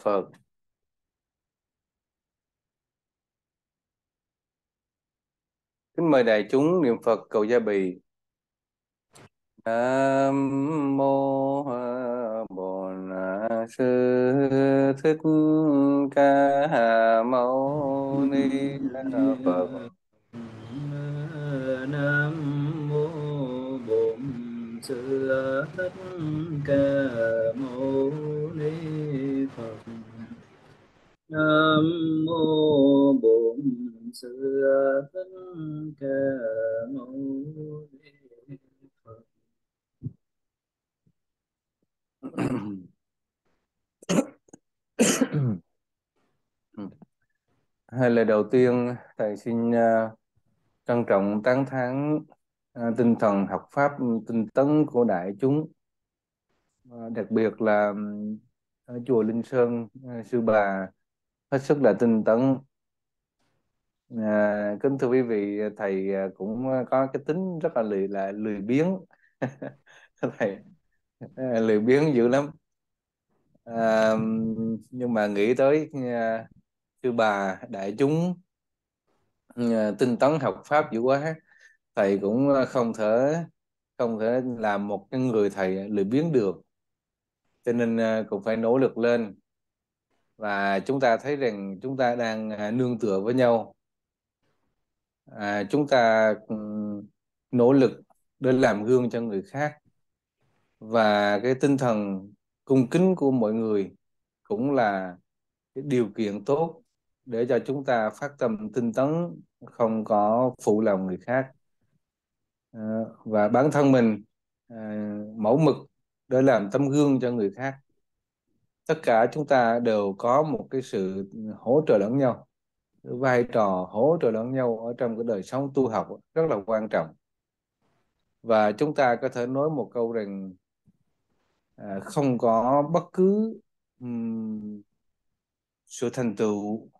Phật vâng. Kính mời đại chúng niệm Phật cầu gia bì Nam mô Bổn Sư Thích Ca Mâu Ni Phật Nam mô Bổn Sư Thích Ca Mâu Ni nam mô bổn sư thích ca mâu ni phật Hai là đầu tiên thầy xin uh, trân trọng tán thán uh, tinh thần học pháp tinh tấn của đại chúng uh, đặc biệt là ở chùa Linh Sơn à, sư bà hết sức là tinh tấn à, kính thưa quý vị thầy à, cũng có cái tính rất là lười là lười biếng thầy à, lười biếng dữ lắm à, nhưng mà nghĩ tới à, sư bà đại chúng à, tinh tấn học pháp dữ quá thầy cũng không thể không thể làm một cái người thầy lười biếng được cho nên à, cũng phải nỗ lực lên và chúng ta thấy rằng chúng ta đang à, nương tựa với nhau à, chúng ta ừ, nỗ lực để làm gương cho người khác và cái tinh thần cung kính của mọi người cũng là cái điều kiện tốt để cho chúng ta phát tâm tinh tấn không có phụ lòng người khác à, và bản thân mình à, mẫu mực để làm tấm gương cho người khác tất cả chúng ta đều có một cái sự hỗ trợ lẫn nhau vai trò hỗ trợ lẫn nhau ở trong cái đời sống tu học rất là quan trọng và chúng ta có thể nói một câu rằng à, không có bất cứ sự thành tựu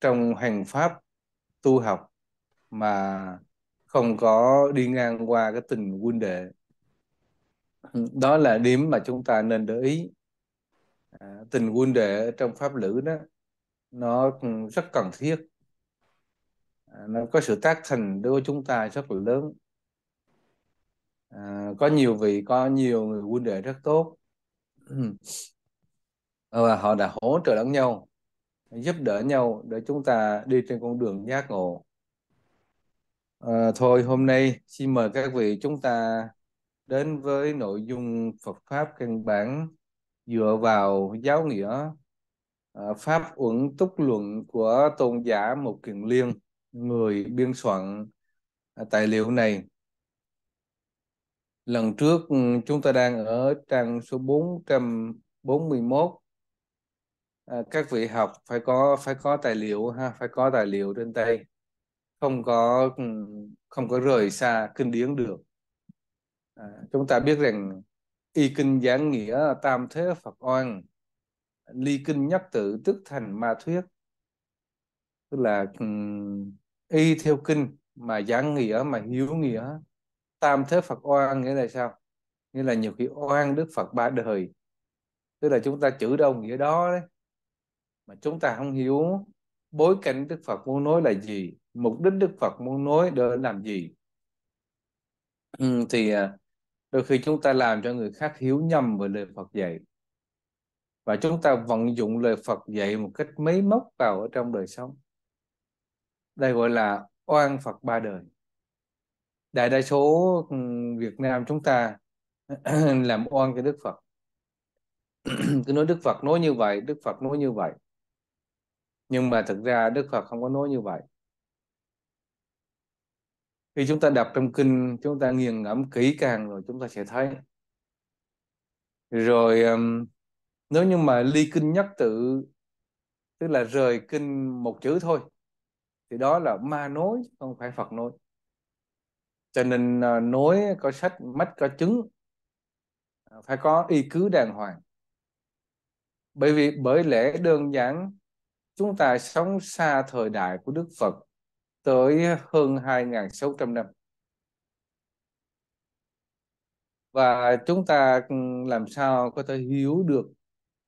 trong hành pháp tu học mà không có đi ngang qua cái tình huynh đệ đó là điểm mà chúng ta nên để ý à, tình huynh đệ trong pháp lữ đó nó rất cần thiết à, nó có sự tác thành đối với chúng ta rất là lớn à, có nhiều vị có nhiều người huynh đệ rất tốt và họ đã hỗ trợ lẫn nhau giúp đỡ nhau để chúng ta đi trên con đường giác ngộ à, thôi hôm nay xin mời các vị chúng ta đến với nội dung Phật pháp căn bản dựa vào giáo nghĩa à, pháp uẩn túc luận của tôn giả Mục Kiền Liên người biên soạn à, tài liệu này lần trước ừ, chúng ta đang ở trang số 441 à, các vị học phải có phải có tài liệu ha phải có tài liệu trên tay không có ừ, không có rời xa kinh điển được À, chúng ta biết rằng y kinh giảng nghĩa tam thế phật oan ly kinh nhắc tự tức thành ma thuyết tức là y theo kinh mà giảng nghĩa mà hiếu nghĩa tam thế phật oan nghĩa là sao nghĩa là nhiều khi oan đức phật ba đời tức là chúng ta chữ đâu nghĩa đó đấy mà chúng ta không hiểu bối cảnh đức phật muốn nói là gì mục đích đức phật muốn nói để làm gì ừ, thì à, đôi khi chúng ta làm cho người khác hiểu nhầm về lời Phật dạy và chúng ta vận dụng lời Phật dạy một cách mấy móc vào ở trong đời sống đây gọi là oan Phật ba đời đại đa số ừ, Việt Nam chúng ta làm oan cho Đức Phật cứ nói Đức Phật nói như vậy Đức Phật nói như vậy nhưng mà thực ra Đức Phật không có nói như vậy khi chúng ta đọc trong kinh chúng ta nghiền ngẫm kỹ càng rồi chúng ta sẽ thấy rồi nếu như mà ly kinh nhất tự tức là rời kinh một chữ thôi thì đó là ma nối không phải phật nối cho nên à, nối có sách mách có chứng à, phải có y cứ đàng hoàng bởi vì bởi lẽ đơn giản chúng ta sống xa thời đại của đức phật tới hơn 2.600 năm. Và chúng ta ừ, làm sao có thể hiểu được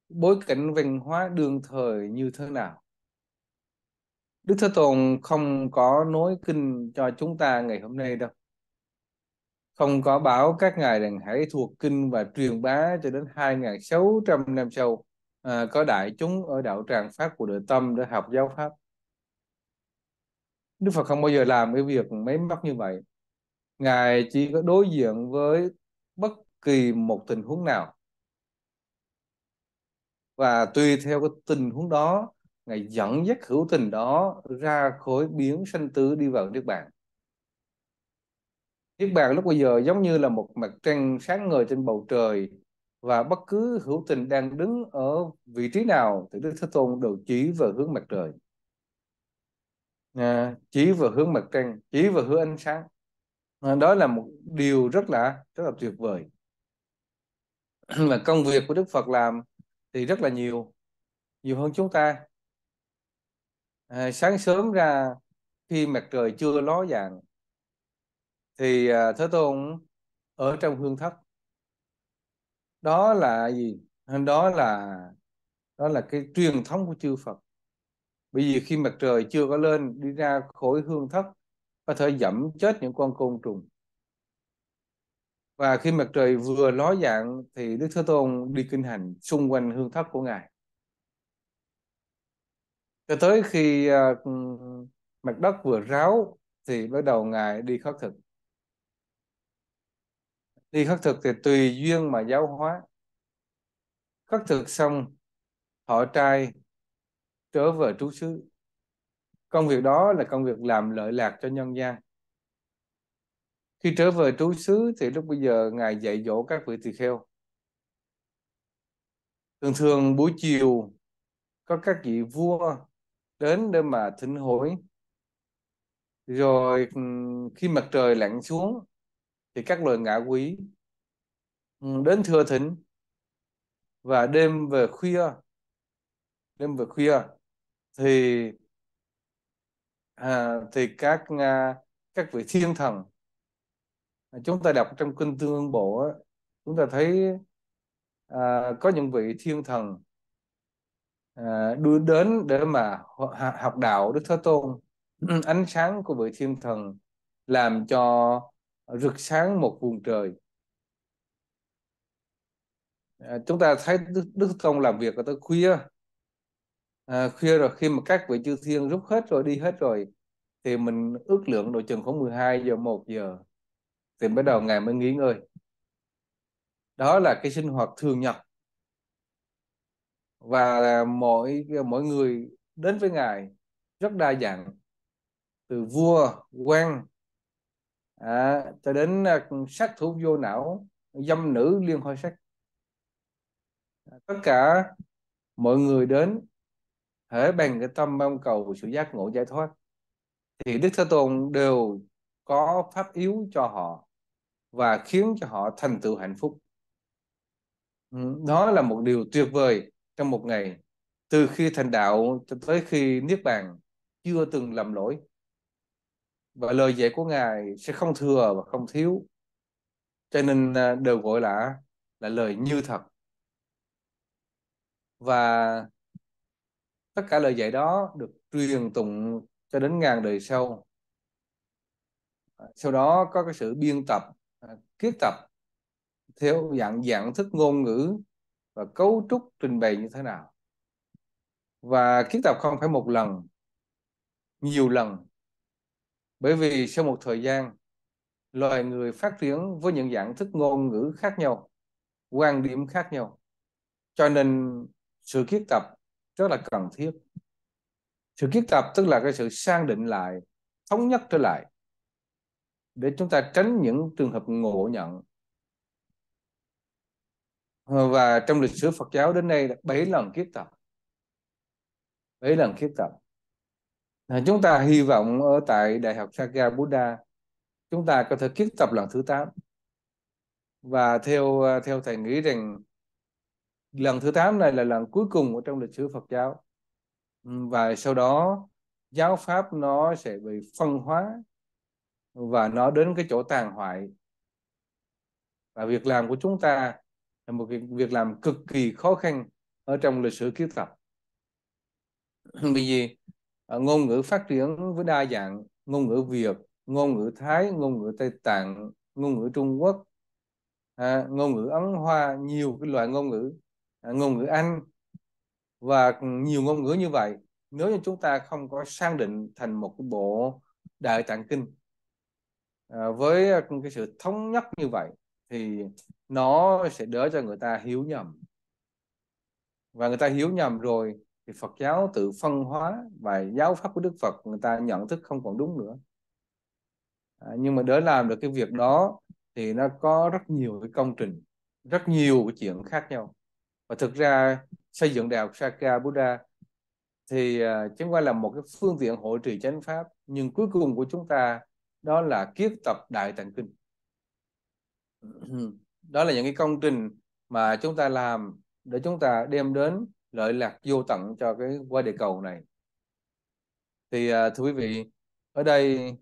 bối cảnh văn hóa đương thời như thế nào? Đức Thế Tôn không có nói kinh cho chúng ta ngày hôm nay đâu. Không có bảo các ngài rằng hãy thuộc kinh và truyền bá cho đến 2.600 năm sau à, có đại chúng ở đạo Tràng Pháp của Địa Tâm để học giáo Pháp Đức Phật không bao giờ làm cái việc máy móc như vậy Ngài chỉ có đối diện với bất kỳ một tình huống nào và tùy theo cái tình huống đó Ngài dẫn dắt hữu tình đó ra khối biến sanh tử đi vào Niết Bàn Niết Bàn lúc bây giờ giống như là một mặt trăng sáng ngời trên bầu trời và bất cứ hữu tình đang đứng ở vị trí nào thì Đức Thế Tôn đều chỉ vào hướng mặt trời à, chỉ vào hướng mặt trăng chỉ vào hướng ánh sáng à, đó là một điều rất là rất là tuyệt vời mà công việc của Đức Phật làm thì rất là nhiều nhiều hơn chúng ta à, sáng sớm ra khi mặt trời chưa ló dạng thì à, Thế Tôn ở trong hương thất đó là gì đó là đó là cái truyền thống của chư Phật bởi vì khi mặt trời chưa có lên đi ra khối hương thấp có thể dẫm chết những con côn trùng. Và khi mặt trời vừa ló dạng thì Đức Thế Tôn đi kinh hành xung quanh hương thấp của Ngài. Cho tới khi à, mặt đất vừa ráo thì bắt đầu Ngài đi khắc thực. Đi khắc thực thì tùy duyên mà giáo hóa. khắc thực xong, họ trai trở về trú xứ công việc đó là công việc làm lợi lạc cho nhân gian khi trở về trú xứ thì lúc bây giờ ngài dạy dỗ các vị tỳ kheo thường thường buổi chiều có các vị vua đến để mà thỉnh hội rồi khi mặt trời lặn xuống thì các loài ngạ quỷ đến thừa thỉnh và đêm về khuya đêm về khuya thì à, thì các à, các vị thiên thần à, chúng ta đọc trong kinh tương ương bộ chúng ta thấy à, có những vị thiên thần à, đưa đến để mà học đạo đức thế tôn ánh sáng của vị thiên thần làm cho rực sáng một vùng trời à, chúng ta thấy đức, đức thế làm việc ở tới khuya à, khuya rồi khi mà các vị chư thiên rút hết rồi đi hết rồi thì mình ước lượng độ chừng khoảng 12 giờ 1 giờ thì bắt đầu ngày mới nghỉ ngơi đó là cái sinh hoạt thường nhật và mỗi mỗi người đến với ngài rất đa dạng từ vua quan à, cho đến à, sát thủ vô não dâm nữ liên hoa sắc tất cả mọi người đến hễ bằng cái tâm mong cầu sự giác ngộ giải thoát thì đức thế tôn đều có pháp yếu cho họ và khiến cho họ thành tựu hạnh phúc ừ, đó là một điều tuyệt vời trong một ngày từ khi thành đạo cho tới khi niết bàn chưa từng làm lỗi và lời dạy của ngài sẽ không thừa và không thiếu cho nên à, đều gọi là là lời như thật và tất cả lời dạy đó được truyền tụng cho đến ngàn đời sau sau đó có cái sự biên tập à, kiết tập theo dạng dạng thức ngôn ngữ và cấu trúc trình bày như thế nào và kiến tập không phải một lần nhiều lần bởi vì sau một thời gian loài người phát triển với những dạng thức ngôn ngữ khác nhau quan điểm khác nhau cho nên sự kiến tập rất là cần thiết sự kiết tập tức là cái sự sang định lại thống nhất trở lại để chúng ta tránh những trường hợp ngộ nhận và trong lịch sử Phật giáo đến nay là bảy lần kiết tập bảy lần kiết tập chúng ta hy vọng ở tại Đại học Sangha Buddha chúng ta có thể kiết tập lần thứ 8 và theo theo thầy nghĩ rằng lần thứ 8 này là lần cuối cùng ở trong lịch sử Phật giáo ừ, và sau đó giáo pháp nó sẽ bị phân hóa và nó đến cái chỗ tàn hoại và việc làm của chúng ta là một việc làm cực kỳ khó khăn ở trong lịch sử kiến tập vì gì ngôn ngữ phát triển với đa dạng ngôn ngữ Việt ngôn ngữ Thái ngôn ngữ Tây Tạng ngôn ngữ Trung Quốc à, ngôn ngữ Ấn Hoa nhiều cái loại ngôn ngữ À, ngôn ngữ Anh và nhiều ngôn ngữ như vậy nếu như chúng ta không có sang định thành một bộ đại tạng kinh à, với cái sự thống nhất như vậy thì nó sẽ đỡ cho người ta hiểu nhầm và người ta hiểu nhầm rồi thì Phật giáo tự phân hóa và giáo pháp của Đức Phật người ta nhận thức không còn đúng nữa à, nhưng mà để làm được cái việc đó thì nó có rất nhiều cái công trình rất nhiều cái chuyện khác nhau và thực ra xây dựng đại học Sakya Buddha thì uh, chẳng qua là một cái phương tiện hỗ trợ chánh pháp nhưng cuối cùng của chúng ta đó là kiết tập đại tạng kinh đó là những cái công trình mà chúng ta làm để chúng ta đem đến lợi lạc vô tận cho cái qua địa cầu này thì à, thưa quý vị ở đây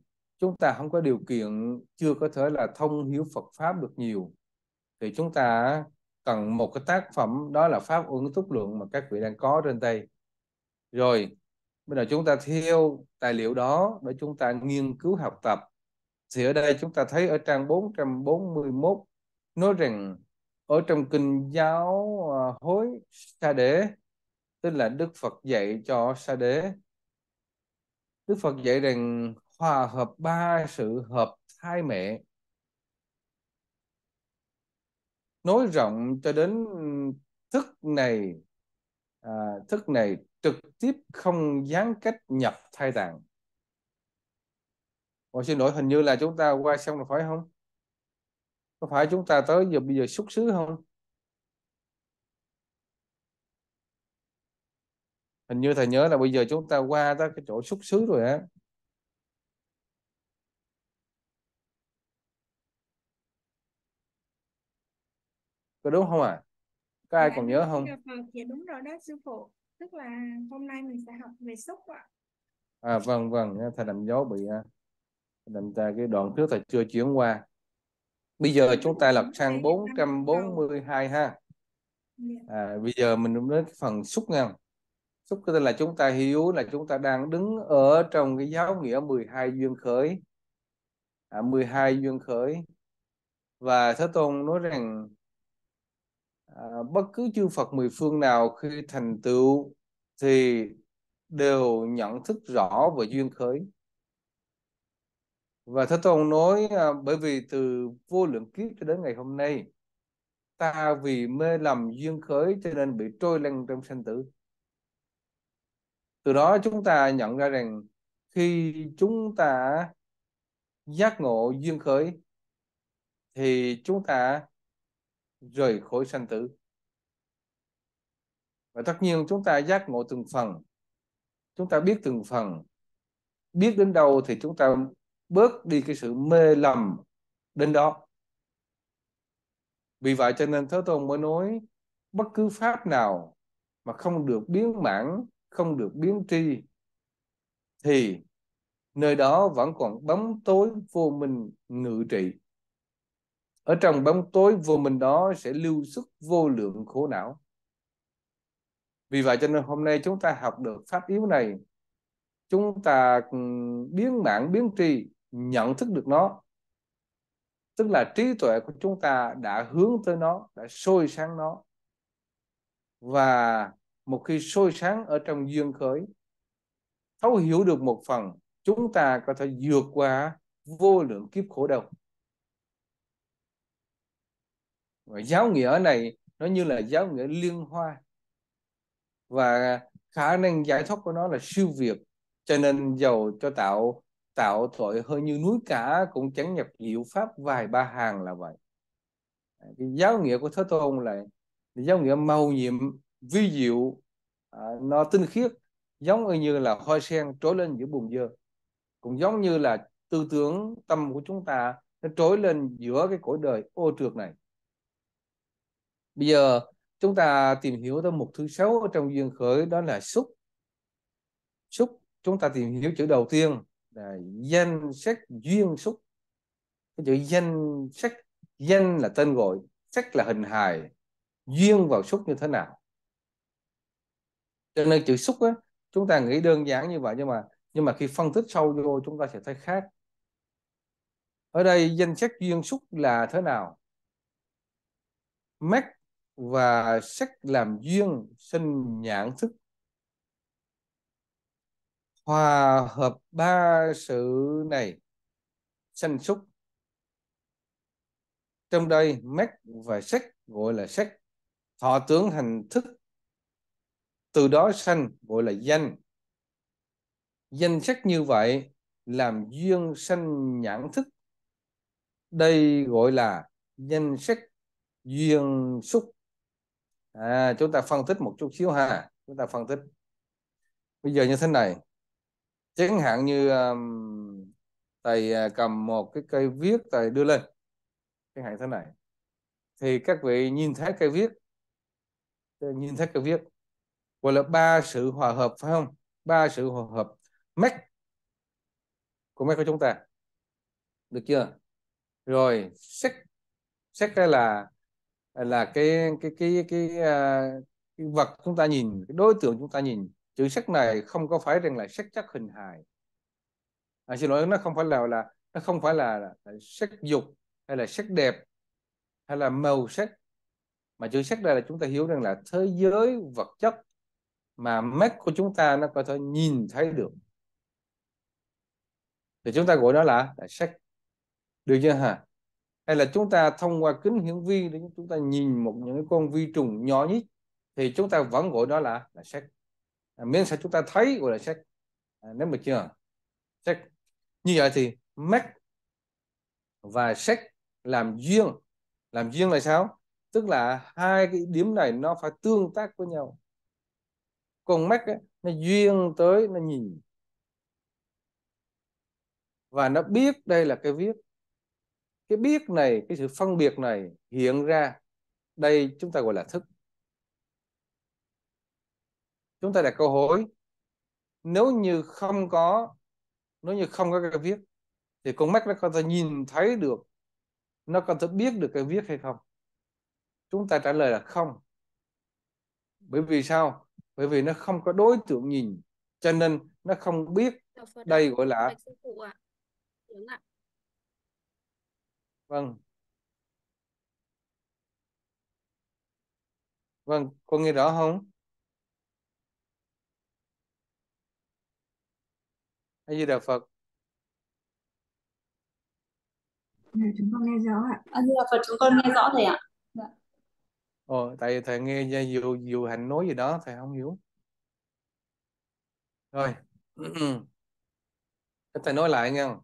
chúng ta không có điều kiện chưa có thể là thông hiếu Phật pháp được nhiều thì chúng ta cần một cái tác phẩm đó là pháp ứng túc lượng mà các vị đang có trên tay rồi bây giờ chúng ta theo tài liệu đó để chúng ta nghiên cứu học tập thì ở đây chúng ta thấy ở trang 441 nói rằng ở trong kinh giáo à, hối sa đế tức là đức phật dạy cho sa đế đức phật dạy rằng hòa hợp ba sự hợp thai mẹ nối rộng cho đến thức này à, thức này trực tiếp không gián cách nhập thai tạng Ồ, xin lỗi hình như là chúng ta qua xong rồi phải không có phải chúng ta tới giờ bây giờ xuất xứ không hình như thầy nhớ là bây giờ chúng ta qua tới cái chỗ xuất xứ rồi á có đúng không ạ à? có ai dạ, còn nhớ không ờ, dạ đúng rồi đó sư phụ tức là hôm nay mình sẽ học về xúc ạ à vâng vâng thầy làm dấu bị à, làm ta cái đoạn trước thầy chưa chuyển qua bây giờ chúng ta lật sang 442 ha dạ. à, bây giờ mình cũng đến phần xúc nha. xúc có tên là chúng ta hiểu là chúng ta đang đứng ở trong cái giáo nghĩa 12 duyên khởi à, 12 duyên khởi và Thế Tôn nói rằng À, bất cứ chư Phật mười phương nào khi thành tựu thì đều nhận thức rõ về duyên khởi và Thế Tôn nói à, bởi vì từ vô lượng kiếp cho đến ngày hôm nay ta vì mê lầm duyên khởi cho nên bị trôi lăn trong sanh tử từ đó chúng ta nhận ra rằng khi chúng ta giác ngộ duyên khởi thì chúng ta rời khối sanh tử và tất nhiên chúng ta giác ngộ từng phần chúng ta biết từng phần biết đến đâu thì chúng ta bớt đi cái sự mê lầm đến đó vì vậy cho nên Thế Tôn mới nói bất cứ pháp nào mà không được biến mãn, không được biến tri thì nơi đó vẫn còn bóng tối vô minh ngự trị ở trong bóng tối vô mình đó sẽ lưu xuất vô lượng khổ não vì vậy cho nên hôm nay chúng ta học được pháp yếu này chúng ta biến mạng biến tri nhận thức được nó tức là trí tuệ của chúng ta đã hướng tới nó đã sôi sáng nó và một khi sôi sáng ở trong duyên khởi thấu hiểu được một phần chúng ta có thể vượt qua vô lượng kiếp khổ đau và giáo nghĩa này nó như là giáo nghĩa liên hoa và khả năng giải thoát của nó là siêu việt cho nên dầu cho tạo tạo tội hơi như núi cả cũng chẳng nhập diệu pháp vài ba hàng là vậy à, cái giáo nghĩa của thế tôn là giáo nghĩa màu nhiệm vi diệu à, nó tinh khiết giống như là hoa sen trỗi lên giữa bùn dơ cũng giống như là tư tưởng tâm của chúng ta nó trỗi lên giữa cái cõi đời ô trượt này bây giờ chúng ta tìm hiểu tới mục thứ sáu trong duyên khởi đó là xúc xúc chúng ta tìm hiểu chữ đầu tiên là danh sách duyên xúc cái chữ danh sách danh là tên gọi sách là hình hài duyên vào xúc như thế nào cho nên chữ xúc á chúng ta nghĩ đơn giản như vậy nhưng mà nhưng mà khi phân tích sâu vô chúng ta sẽ thấy khác ở đây danh sách duyên xúc là thế nào mắt và sắc làm duyên sinh nhãn thức hòa hợp ba sự này sanh xúc trong đây mắt và sắc gọi là sắc thọ tướng hành thức từ đó sanh gọi là danh danh sắc như vậy làm duyên sanh nhãn thức đây gọi là danh sắc duyên xúc à, chúng ta phân tích một chút xíu ha chúng ta phân tích bây giờ như thế này chẳng hạn như um, thầy à, cầm một cái cây viết thầy đưa lên chẳng hạn thế này thì các vị nhìn thấy cây viết nhìn thấy cây viết gọi là ba sự hòa hợp phải không ba sự hòa hợp mách của mách của chúng ta được chưa rồi sách sách đây là là cái cái cái cái, à, cái, vật chúng ta nhìn cái đối tượng chúng ta nhìn chữ sắc này không có phải rằng là sắc chắc hình hài à, xin lỗi nó không phải là là nó không phải là, là, là dục hay là sắc đẹp hay là màu sắc mà chữ sắc đây là chúng ta hiểu rằng là thế giới vật chất mà mắt của chúng ta nó có thể nhìn thấy được thì chúng ta gọi nó là, là sắc được chưa hả hay là chúng ta thông qua kính hiển vi để chúng ta nhìn một những con vi trùng nhỏ nhất thì chúng ta vẫn gọi đó là, là sắc à, miễn sao chúng ta thấy gọi là sắc à, nếu mà chưa sắc như vậy thì mắt và sắc làm duyên làm duyên là sao tức là hai cái điểm này nó phải tương tác với nhau con mắt ấy, nó duyên tới nó nhìn và nó biết đây là cái viết cái biết này cái sự phân biệt này hiện ra đây chúng ta gọi là thức chúng ta đặt câu hỏi nếu như không có nếu như không có cái viết thì con mắt nó có thể nhìn thấy được nó có thể biết được cái viết hay không chúng ta trả lời là không bởi vì sao bởi vì nó không có đối tượng nhìn cho nên nó không biết đây gọi là vâng vâng cô nghe rõ không a di đà phật ừ, chúng con nghe rõ ạ. A Di Đà Phật chúng con nghe rõ thầy ạ. Dạ. Ồ, tại thầy nghe dù dù hạnh nói gì đó thầy không hiểu. Rồi. thầy nói lại nha.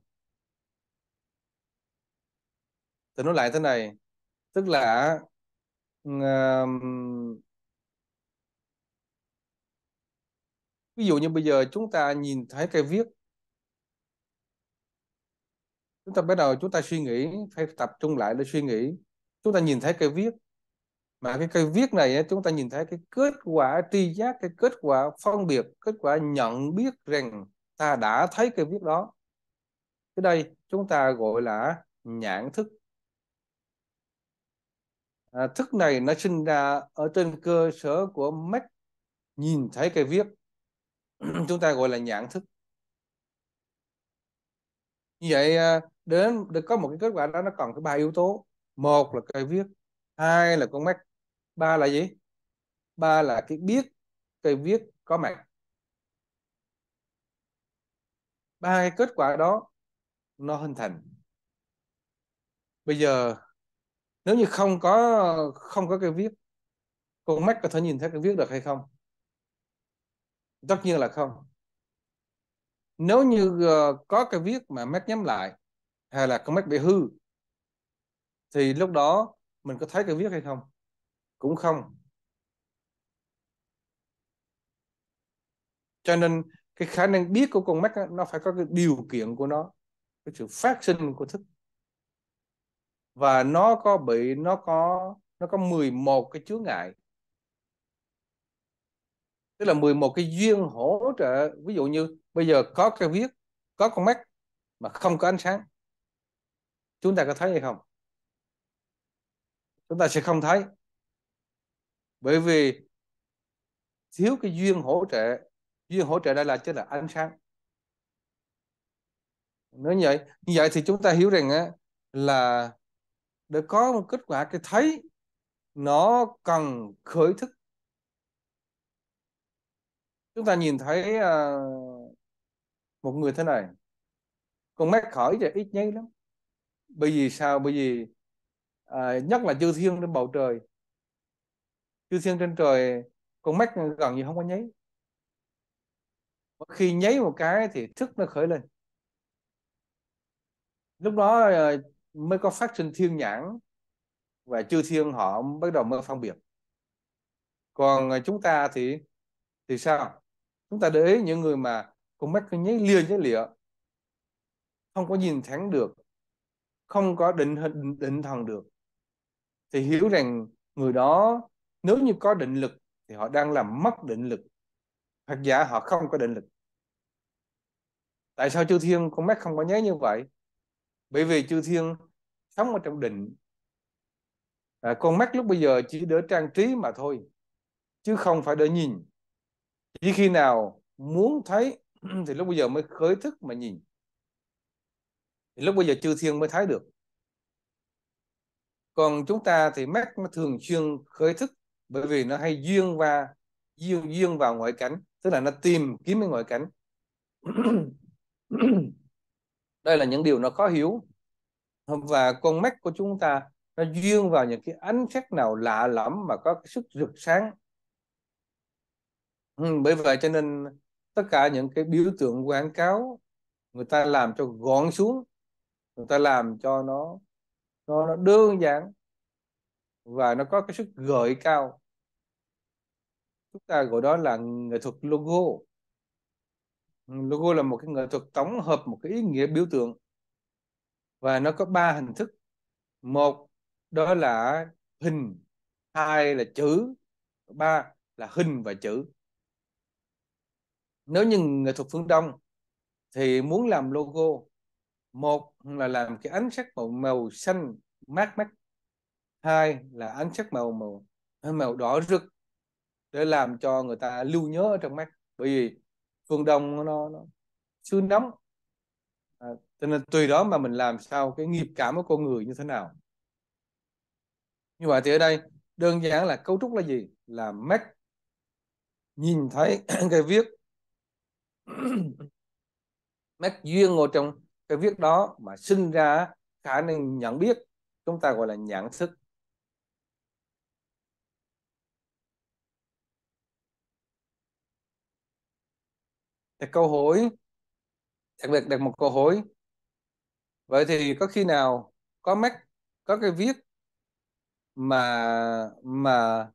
tôi nói lại thế này tức là uh, ví dụ như bây giờ chúng ta nhìn thấy cái viết chúng ta bắt đầu chúng ta suy nghĩ phải tập trung lại để suy nghĩ chúng ta nhìn thấy cái viết mà cái cây viết này chúng ta nhìn thấy cái kết quả tri giác cái kết quả phân biệt kết quả nhận biết rằng ta đã thấy cái viết đó cái đây chúng ta gọi là nhãn thức à, thức này nó sinh ra ở trên cơ sở của mắt nhìn thấy cái viết chúng ta gọi là nhãn thức như vậy à, đến được có một cái kết quả đó nó còn cái ba yếu tố một là cây viết hai là con mắt ba là gì ba là cái biết cây viết có mặt ba cái kết quả đó nó hình thành bây giờ nếu như không có không có cái viết con mắt có thể nhìn thấy cái viết được hay không tất nhiên là không nếu như ờ, có cái viết mà mắt nhắm lại hay là con mắt bị hư thì lúc đó mình có thấy cái viết hay không cũng không cho nên cái khả năng biết của con mắt nó phải có cái điều kiện của nó cái sự phát sinh của thức và nó có bị nó có nó có 11 cái chướng ngại tức là 11 cái duyên hỗ trợ ví dụ như bây giờ có cái viết có con mắt mà không có ánh sáng chúng ta có thấy hay không chúng ta sẽ không thấy bởi vì thiếu cái duyên hỗ trợ duyên hỗ trợ đây là chính là ánh sáng nói như vậy như vậy thì chúng ta hiểu rằng á, là để có một kết quả cái thấy nó cần khởi thức chúng ta nhìn thấy uh, một người thế này con mắt khởi thì ít nháy lắm bởi vì sao bởi vì uh, nhất là chư thiên trên bầu trời chư thiên trên trời con mắt gần như không có nháy khi nháy một cái thì thức nó khởi lên lúc đó uh, mới có phát sinh thiên nhãn và chư thiên họ bắt đầu mới phân biệt còn à, chúng ta thì thì sao chúng ta để ý những người mà con mắt cứ nháy lia nháy lịa không có nhìn thẳng được không có định định, định thần được thì hiểu rằng người đó nếu như có định lực thì họ đang làm mất định lực hoặc giả họ không có định lực tại sao chư thiên con mắt không có nháy như vậy bởi vì chư thiên sống ở trong định à, con mắt lúc bây giờ chỉ để trang trí mà thôi chứ không phải để nhìn chỉ khi nào muốn thấy thì lúc bây giờ mới khởi thức mà nhìn thì lúc bây giờ chư thiên mới thấy được còn chúng ta thì mắt nó thường xuyên khởi thức bởi vì nó hay duyên và duyên duyên vào ngoại cảnh tức là nó tìm kiếm cái ngoại cảnh đây là những điều nó khó hiểu và con mắt của chúng ta nó duyên vào những cái ánh sắc nào lạ lẫm mà có cái sức rực sáng ừ, bởi vậy cho nên tất cả những cái biểu tượng quảng cáo người ta làm cho gọn xuống người ta làm cho nó nó, nó đơn giản và nó có cái sức gợi cao chúng ta gọi đó là nghệ thuật logo Ừ, logo là một cái nghệ thuật tổng hợp một cái ý nghĩa biểu tượng và nó có ba hình thức một đó là hình hai là chữ ba là hình và chữ nếu như nghệ thuật phương đông thì muốn làm logo một là làm cái ánh sắc màu màu xanh mát mắt hai là ánh sắc màu màu màu đỏ rực để làm cho người ta lưu nhớ ở trong mắt bởi vì phương đông nó, nó chưa nóng à, cho nên tùy đó mà mình làm sao cái nghiệp cảm của con người như thế nào như vậy thì ở đây đơn giản là cấu trúc là gì là mắt nhìn thấy cái viết mắt duyên ngồi trong cái viết đó mà sinh ra khả năng nhận biết chúng ta gọi là nhận thức đặt câu hỏi đặc biệt đặt một câu hỏi vậy thì có khi nào có mắc có cái viết mà mà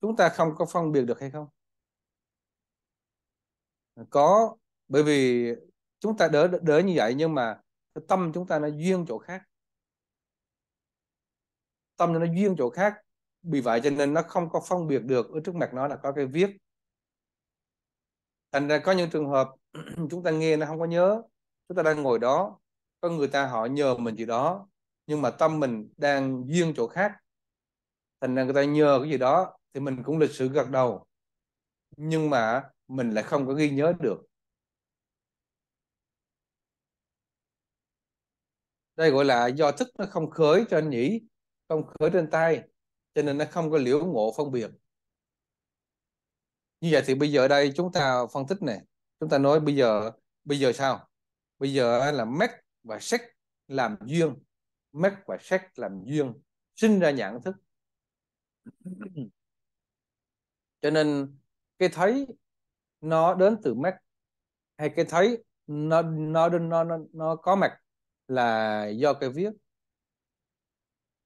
chúng ta không có phân biệt được hay không có bởi vì chúng ta đỡ đỡ như vậy nhưng mà tâm chúng ta nó duyên chỗ khác tâm nó duyên chỗ khác vì vậy cho nên nó không có phân biệt được ở trước mặt nó là có cái viết thành ra có những trường hợp chúng ta nghe nó không có nhớ chúng ta đang ngồi đó có người ta họ nhờ mình gì đó nhưng mà tâm mình đang duyên chỗ khác thành ra người ta nhờ cái gì đó thì mình cũng lịch sự gật đầu nhưng mà mình lại không có ghi nhớ được đây gọi là do thức nó không khởi trên nhĩ không khởi trên tay cho nên nó không có liễu ngộ phân biệt như vậy thì bây giờ ở đây chúng ta phân tích này chúng ta nói bây giờ bây giờ sao bây giờ là mắt và sách làm duyên mắt và sách làm duyên sinh ra nhận thức cho nên cái thấy nó đến từ mắt hay cái thấy nó nó nó nó, nó có mặt là do cái viết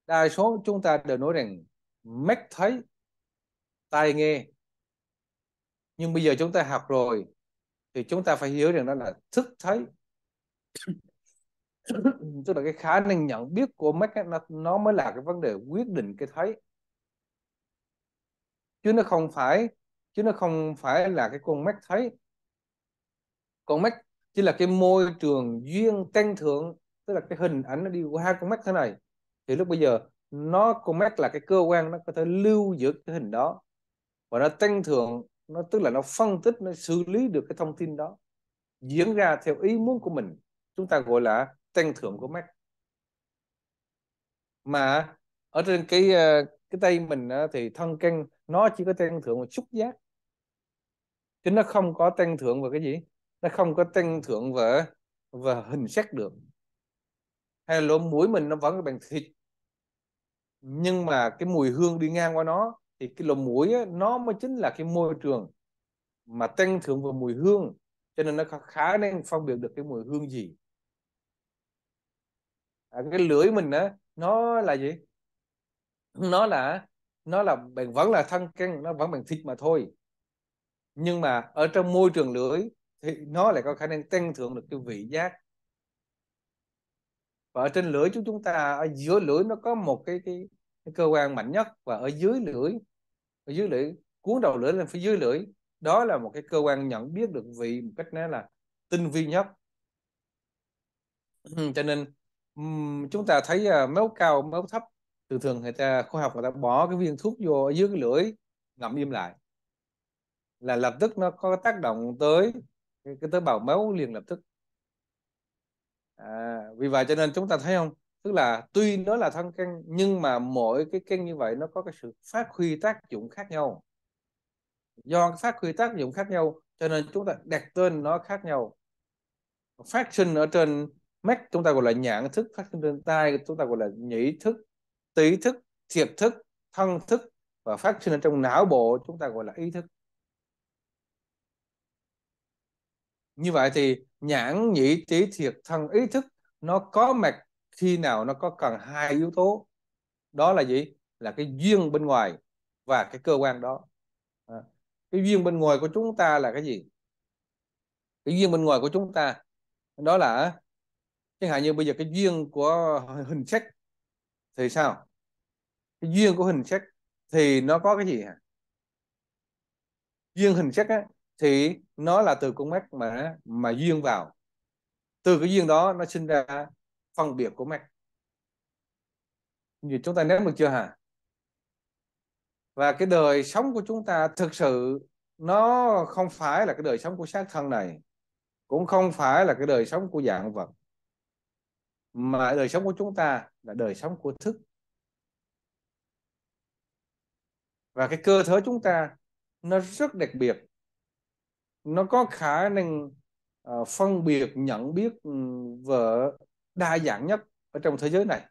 đa số chúng ta đều nói rằng mắt thấy tai nghe nhưng bây giờ chúng ta học rồi thì chúng ta phải hiểu rằng đó là thức thấy tức là cái khả năng nhận biết của mắt nó, nó mới là cái vấn đề quyết định cái thấy chứ nó không phải chứ nó không phải là cái con mắt thấy con mắt chỉ là cái môi trường duyên tăng thượng tức là cái hình ảnh nó đi qua hai con mắt thế này thì lúc bây giờ nó con mắt là cái cơ quan nó có thể lưu giữ cái hình đó và nó tăng thượng nó tức là nó phân tích nó xử lý được cái thông tin đó diễn ra theo ý muốn của mình chúng ta gọi là tăng thượng của mắt mà ở trên cái ờ, cái tay mình thì thân căn nó chỉ có tăng thượng và xúc giác chứ nó không có tăng thượng và cái gì nó không có tăng thượng và và hình xét được hay lỗ mũi mình nó vẫn bằng thịt nhưng mà cái mùi hương đi ngang qua nó thì cái lỗ mũi á, nó mới chính là cái môi trường mà tăng thượng vào mùi hương cho nên nó khá nên phân biệt được cái mùi hương gì à, cái lưỡi mình á nó là gì nó là nó là bạn vẫn là thân căng nó vẫn bằng thịt mà thôi nhưng mà ở trong môi trường lưỡi thì nó lại có khả năng tăng thượng được cái vị giác và ở trên lưỡi chúng chúng ta ở giữa lưỡi nó có một cái cái, cái cơ quan mạnh nhất và ở dưới lưỡi ở dưới lưỡi cuốn đầu lưỡi lên phía dưới lưỡi đó là một cái cơ quan nhận biết được vị một cách nó là tinh vi nhất ừ, cho nên chúng ta thấy à, máu cao máu thấp thường thường người ta khoa học người ta bỏ cái viên thuốc vô ở dưới cái lưỡi ngậm im lại là lập tức nó có tác động tới cái, cái tế bào máu liền lập tức à, vì vậy cho nên chúng ta thấy không tức là tuy nó là thân căn nhưng mà mỗi cái căn như vậy nó có cái sự phát huy tác dụng khác nhau do phát huy tác dụng khác nhau cho nên chúng ta đặt tên nó khác nhau phát sinh ở trên mắt chúng ta gọi là nhãn thức phát sinh trên tai chúng ta gọi là nhĩ thức tý thức thiệp thức thân thức và phát sinh ở trong não bộ chúng ta gọi là ý thức như vậy thì nhãn nhĩ trí thiệt thân ý thức nó có mặt khi nào nó có cần hai yếu tố đó là gì là cái duyên bên ngoài và cái cơ quan đó à, cái duyên bên ngoài của chúng ta là cái gì cái duyên bên ngoài của chúng ta đó là chẳng hạn như bây giờ cái duyên của hình xét thì sao cái duyên của hình xét thì nó có cái gì hả duyên hình xét thì nó là từ con mắt mà mà duyên vào từ cái duyên đó nó sinh ra phân biệt của mắt như chúng ta nếm được chưa hả và cái đời sống của chúng ta thực sự nó không phải là cái đời sống của xác thân này cũng không phải là cái đời sống của dạng vật mà đời sống của chúng ta là đời sống của thức và cái cơ thể chúng ta nó rất đặc biệt nó có khả năng ờ, phân biệt nhận biết ừ, về đa dạng nhất ở trong thế giới này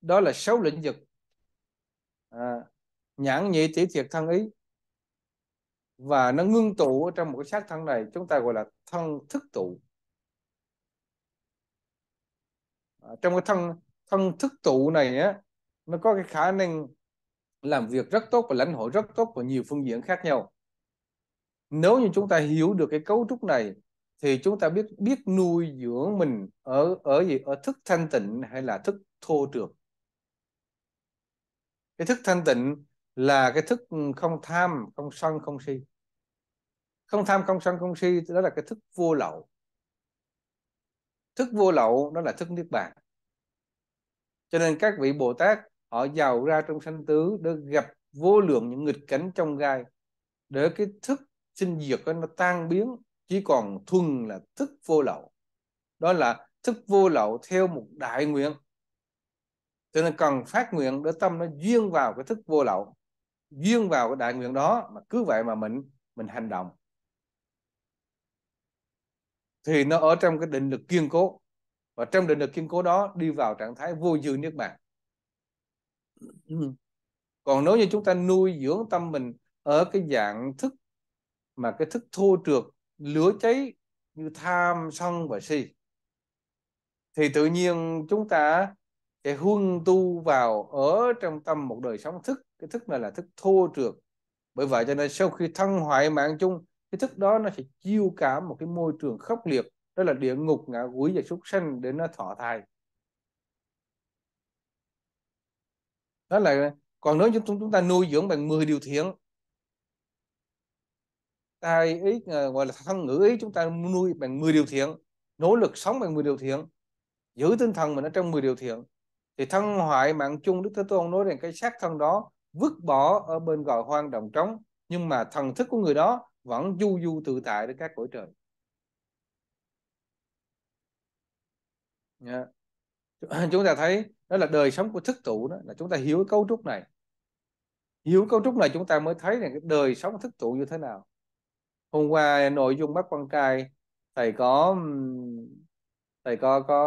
đó là sáu lĩnh vực à, nhãn nhị tỷ thiệt thân ý và nó ngưng tụ ở trong một cái xác thân này chúng ta gọi là thân thức tụ à, trong cái thân thân thức tụ này á nó có cái khả năng làm việc rất tốt và lãnh hội rất tốt vào nhiều phương diện khác nhau nếu như chúng ta hiểu được cái cấu trúc này thì chúng ta biết biết nuôi dưỡng mình ở ở gì ở thức thanh tịnh hay là thức thô trượt cái thức thanh tịnh là cái thức ừ, không tham không sân không si không tham không sân không si đó là cái thức vô lậu thức vô lậu đó là thức niết bàn cho nên các vị bồ tát họ giàu ra trong sanh tứ để gặp vô lượng những nghịch cảnh trong gai để cái thức sinh diệt nó tan biến chỉ còn thuần là thức vô lậu đó là thức vô lậu theo một đại nguyện cho nên cần phát nguyện để tâm nó duyên vào cái thức vô lậu duyên vào cái đại nguyện đó mà cứ vậy mà mình mình hành động thì nó ở trong cái định lực kiên cố và trong định lực kiên cố đó đi vào trạng thái vô dư niết bàn còn nếu như chúng ta nuôi dưỡng tâm mình ở cái dạng thức mà cái thức thô trượt lửa cháy như tham sân và si thì tự nhiên chúng ta sẽ huân tu vào ở trong tâm một đời sống thức cái thức này là thức thô trượt bởi vậy cho nên sau khi thân hoại mạng chung cái thức đó nó sẽ chiêu cảm một cái môi trường khốc liệt đó là địa ngục ngạ quỷ và súc sanh để nó thọ thai đó là còn nếu chúng chúng ta nuôi dưỡng bằng 10 điều thiện ta ý ờ, gọi là thân ngữ ý chúng ta nuôi bằng 10 điều thiện nỗ lực sống bằng 10 điều thiện giữ tinh thần mình ở trong 10 điều thiện thì thân hoại mạng chung đức thế tôn nói rằng cái xác thân đó vứt bỏ ở bên gọi hoang đồng trống nhưng mà thần thức của người đó vẫn du du tự tại đến các cõi trời yeah. Dạ. chúng ta thấy đó là đời sống của thức tụ đó là chúng ta hiểu cấu trúc này hiểu cấu trúc này chúng ta mới thấy rằng cái đời sống thức tụ như thế nào hôm qua nội dung bắt con trai thầy có thầy có có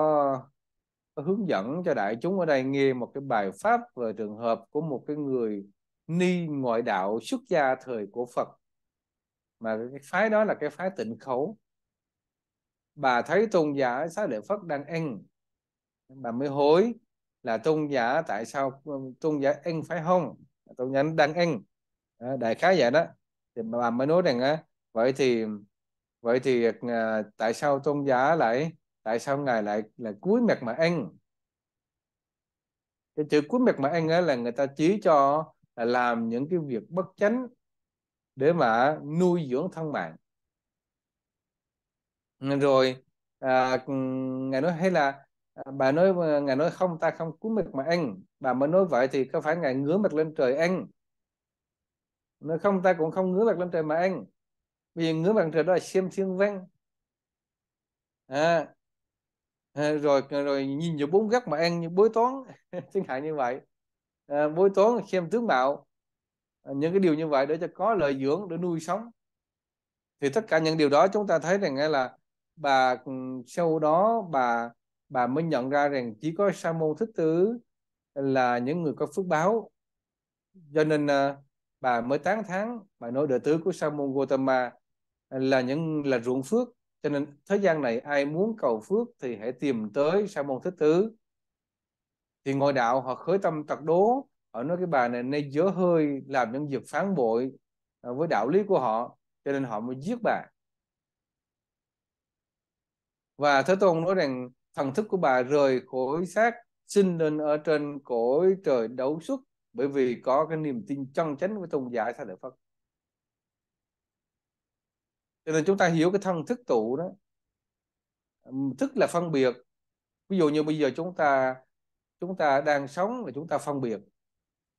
có hướng dẫn cho đại chúng ở đây nghe một cái bài pháp về trường hợp của một cái người ni ngoại đạo xuất gia thời của Phật mà cái phái đó là cái phái tịnh khấu bà thấy tôn giả xá lợi Phất đang ăn bà mới hối là tôn giả tại sao tôn giả ăn phải không tôn giả đang ăn đại khái vậy đó thì bà mới nói rằng á vậy thì vậy thì à, tại sao tôn giả lại tại sao ngài lại là cuối mặt mà ăn cái chữ cuối mặt mà ăn ấy là người ta chỉ cho là làm những cái việc bất chánh để mà nuôi dưỡng thân mạng rồi à, ngài nói hay là à, bà nói à, ngài nói không ta không cúi mặt mà ăn bà mới nói vậy thì có phải ngài ngứa mặt lên trời ăn nói không ta cũng không ngứa mặt lên trời mà ăn vì ngữ bằng trời đó là xem thiên văn à, à, rồi rồi nhìn vào bốn góc mà ăn như bối toán chẳng hạn như vậy à, bối toán xem tướng mạo à, những cái điều như vậy để cho có lợi dưỡng để nuôi sống thì tất cả những điều đó chúng ta thấy rằng là bà ừ, sau đó bà bà mới nhận ra rằng chỉ có sa môn thích tử là những người có phước báo cho nên à, bà mới tán thán bà nói đệ tử của sa môn Gautama là những là ruộng phước cho nên thế gian này ai muốn cầu phước thì hãy tìm tới sa môn thích tứ thì ngồi đạo họ khởi tâm tật đố họ nói cái bà này nay dở hơi làm những việc phán bội à, với đạo lý của họ cho nên họ mới giết bà và thế tôn nói rằng thần thức của bà rời khỏi xác sinh lên ở trên cõi trời đấu xuất bởi vì có cái niềm tin chân chánh với tôn giả sa lợi phật cho nên chúng ta hiểu cái thân thức tụ đó thức là phân biệt ví dụ như bây giờ chúng ta chúng ta đang sống là chúng ta phân biệt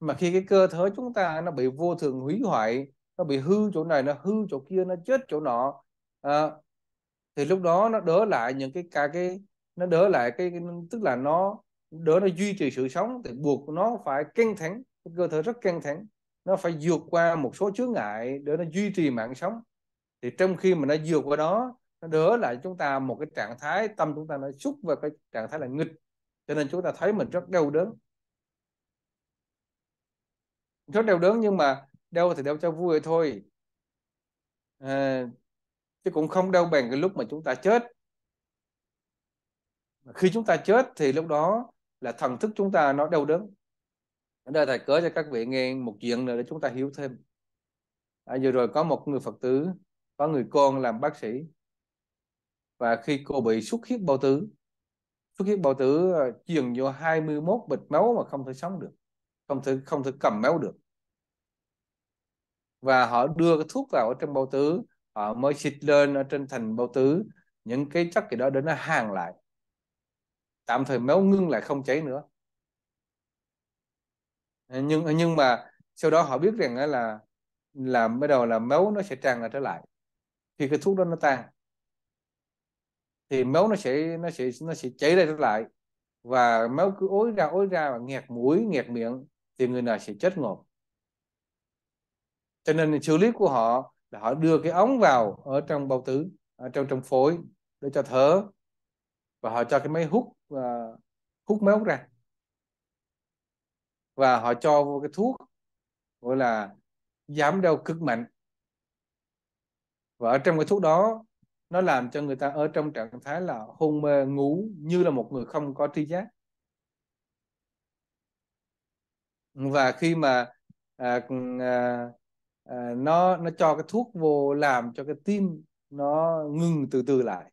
mà khi cái cơ thể chúng ta nó bị vô thường hủy hoại nó bị hư chỗ này nó hư chỗ kia nó chết chỗ nọ à, thì lúc đó nó đỡ lại những cái cái cái nó đỡ lại cái, cái tức là nó đỡ nó duy trì sự sống thì buộc nó phải căng thẳng cơ thể rất căng thẳng nó phải vượt qua một số chướng ngại để nó duy trì mạng sống thì trong khi mà nó vượt qua đó nó đỡ lại chúng ta một cái trạng thái tâm chúng ta nó xúc vào cái trạng thái là nghịch cho nên chúng ta thấy mình rất đau đớn rất đau đớn nhưng mà đau thì đau cho vui thôi à, chứ cũng không đau bằng cái lúc mà chúng ta chết khi chúng ta chết thì lúc đó là thần thức chúng ta nó đau đớn ở đây thầy cớ cho các vị nghe một chuyện nữa để chúng ta hiểu thêm à, vừa rồi có một người phật tử có người con làm bác sĩ và khi cô bị xuất huyết bao tử xuất huyết bao tử ờ, truyền vô 21 bịch máu mà không thể sống được không thể không thể cầm máu được và họ đưa cái thuốc vào ở trong bao tử họ mới xịt lên ở trên thành bao tử những cái chất gì đó để nó hàng lại tạm thời máu ngưng lại không chảy nữa nhưng nhưng mà sau đó họ biết rằng là là bắt đầu là máu nó sẽ tràn ra trở lại khi cái thuốc đó nó tan thì máu nó sẽ nó sẽ nó sẽ chảy ra trở lại và máu cứ ối ra ối ra và nghẹt mũi nghẹt miệng thì người nào sẽ chết ngột cho nên xử lý của họ là họ đưa cái ống vào ở trong bao tử ở trong trong phổi để cho thở và họ cho cái máy hút uh, hút máu ra và họ cho cái thuốc gọi là giảm đau cực mạnh và ở trong cái thuốc đó nó làm cho người ta ở trong trạng thái là hôn mê ngủ như là một người không có tri giác và khi mà à, à, à, nó nó cho cái thuốc vô làm cho cái tim nó ngừng từ từ lại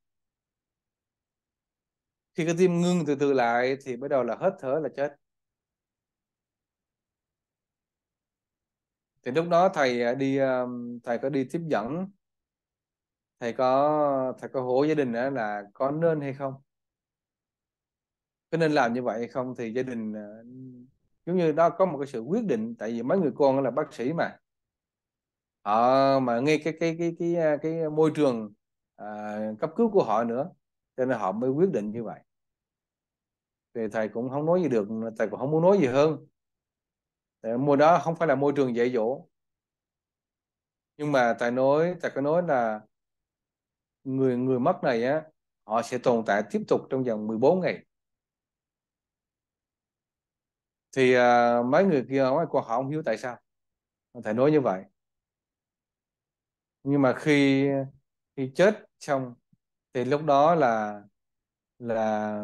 khi cái tim ngưng từ từ lại thì bắt đầu là hết thở là chết thì lúc đó thầy à, đi à, thầy có đi tiếp dẫn thầy có thầy có hố gia đình đó là có nên hay không có nên làm như vậy hay không thì gia đình ờ, giống như đó có một cái sự quyết định tại vì mấy người con là bác sĩ mà họ ờ, mà nghe cái cái cái cái cái, ờ, cái môi trường à, cấp cứu của họ nữa cho nên họ mới quyết định như vậy thì thầy cũng không nói gì được thầy cũng không muốn nói gì hơn tại mùa đó không phải là môi trường dạy dỗ nhưng mà thầy nói thầy có nói là người người mất này á họ sẽ tồn tại tiếp tục trong vòng 14 ngày thì à, mấy người kia nói qua họ không hiểu tại sao thầy nói như vậy nhưng mà khi khi chết xong thì lúc đó là là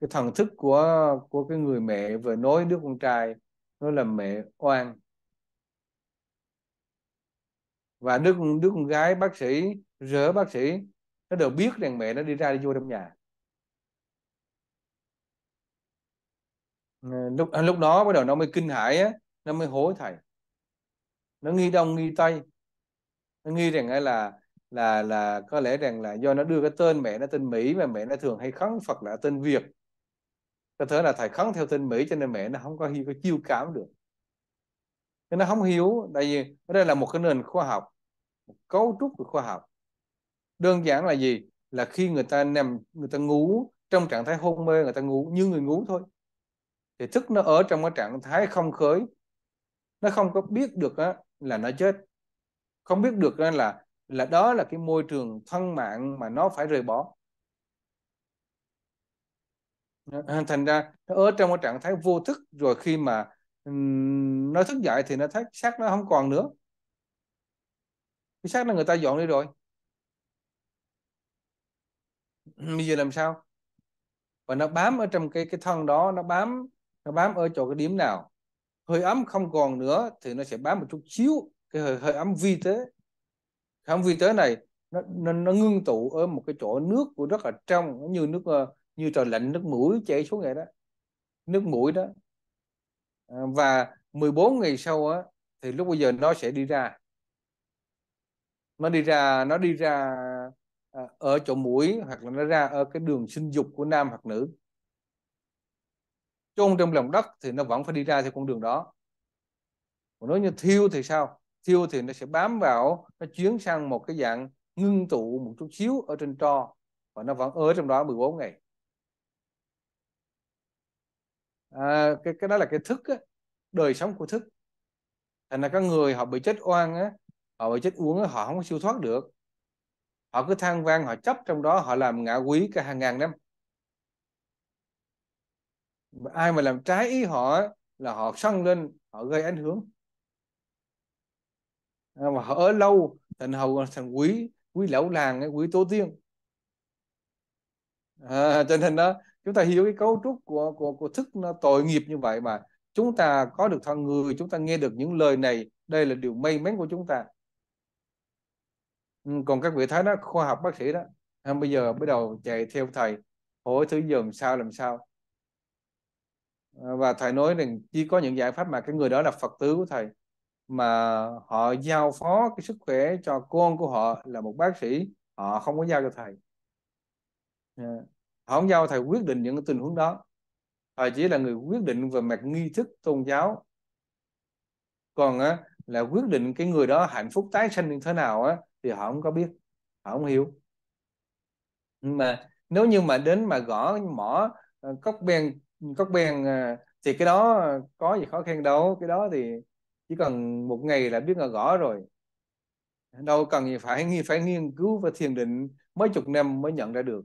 cái thần thức của của cái người mẹ vừa nói đứa con trai nó là mẹ oan và đứa đứa con gái bác sĩ rỡ bác sĩ nó đều biết rằng mẹ nó đi ra đi vô trong nhà ờ, lúc à, lúc đó bắt đầu nó mới kinh hãi á nó mới hối thầy nó nghi đông nghi tây nó nghi rằng ấy là là là có lẽ rằng là do nó đưa cái tên mẹ nó tên mỹ mà mẹ nó thường hay khấn phật là tên việt có thể là thầy khấn theo tên mỹ cho nên mẹ nó không có hiểu có chiêu cảm được nên nó không hiểu tại vì đây là một cái nền khoa học một cấu trúc của khoa học đơn giản là gì là khi người ta nằm người ta ngủ trong trạng thái hôn mê người ta ngủ như người ngủ thôi thì thức nó ở trong cái trạng thái không khởi nó không có biết được á, là nó chết không biết được á, là là đó là cái môi trường thân mạng mà nó phải rời bỏ à, thành ra nó ở trong cái trạng thái vô thức rồi khi mà nó thức dậy thì nó thấy xác nó không còn nữa cái xác là người ta dọn đi rồi Ừ, bây giờ làm sao và nó bám ở trong cái cái thân đó nó bám nó bám ở chỗ cái điểm nào hơi ấm không còn nữa thì nó sẽ bám một chút xíu cái hơi, hơi ấm vi tế hơi ấm vi tế này nó, nó, nó ngưng tụ ở một cái chỗ nước của rất là trong như nước ờ, như trời lạnh nước mũi chảy xuống vậy đó nước mũi đó à, và 14 ngày sau á thì lúc bây giờ nó sẽ đi ra nó đi ra nó đi ra Ờ, ở chỗ mũi hoặc là nó ra ở cái đường sinh dục của nam hoặc nữ chôn trong lòng đất thì nó vẫn phải đi ra theo con đường đó còn nếu như thiêu thì sao thiêu thì nó sẽ bám vào nó chuyển sang một cái dạng ngưng tụ một chút xíu ở trên tro và nó vẫn ở trong đó 14 ngày à, cái cái đó là cái thức á, đời sống của thức thành là các người họ bị chết oan á họ bị chết uống á, họ không có siêu thoát được họ cứ than vang họ chấp trong đó họ làm ngã quý cả hàng ngàn năm ai mà làm trái ý họ là họ sân lên họ gây ảnh hưởng à, mà họ ở lâu thành hầu thành quý quý lão làng quý tổ tiên à, cho nên đó chúng ta hiểu cái cấu trúc của của của thức nó tội nghiệp như vậy mà chúng ta có được thân người chúng ta nghe được những lời này đây là điều may mắn của chúng ta Ừ, còn các vị thấy đó khoa học bác sĩ đó hôm à, bây giờ bắt đầu chạy theo thầy hỏi thử dùm sao làm sao à, và thầy nói rằng chỉ có những giải pháp mà cái người đó là phật tử của thầy mà họ giao phó cái sức khỏe cho con của họ là một bác sĩ họ không có giao cho thầy à, họ không giao thầy quyết định những tình huống đó thầy chỉ là người quyết định về mặt nghi thức tôn giáo còn là quyết định cái người đó hạnh phúc tái sinh như thế nào á thì họ không có biết họ không hiểu mà nếu như mà đến mà gõ mỏ ờ, cốc bèn cốc bèn ờ, thì cái đó có gì khó khăn đâu cái đó thì chỉ cần một ngày là biết là gõ rồi đâu cần gì phải nghi phải nghiên cứu và thiền định mấy chục năm mới nhận ra được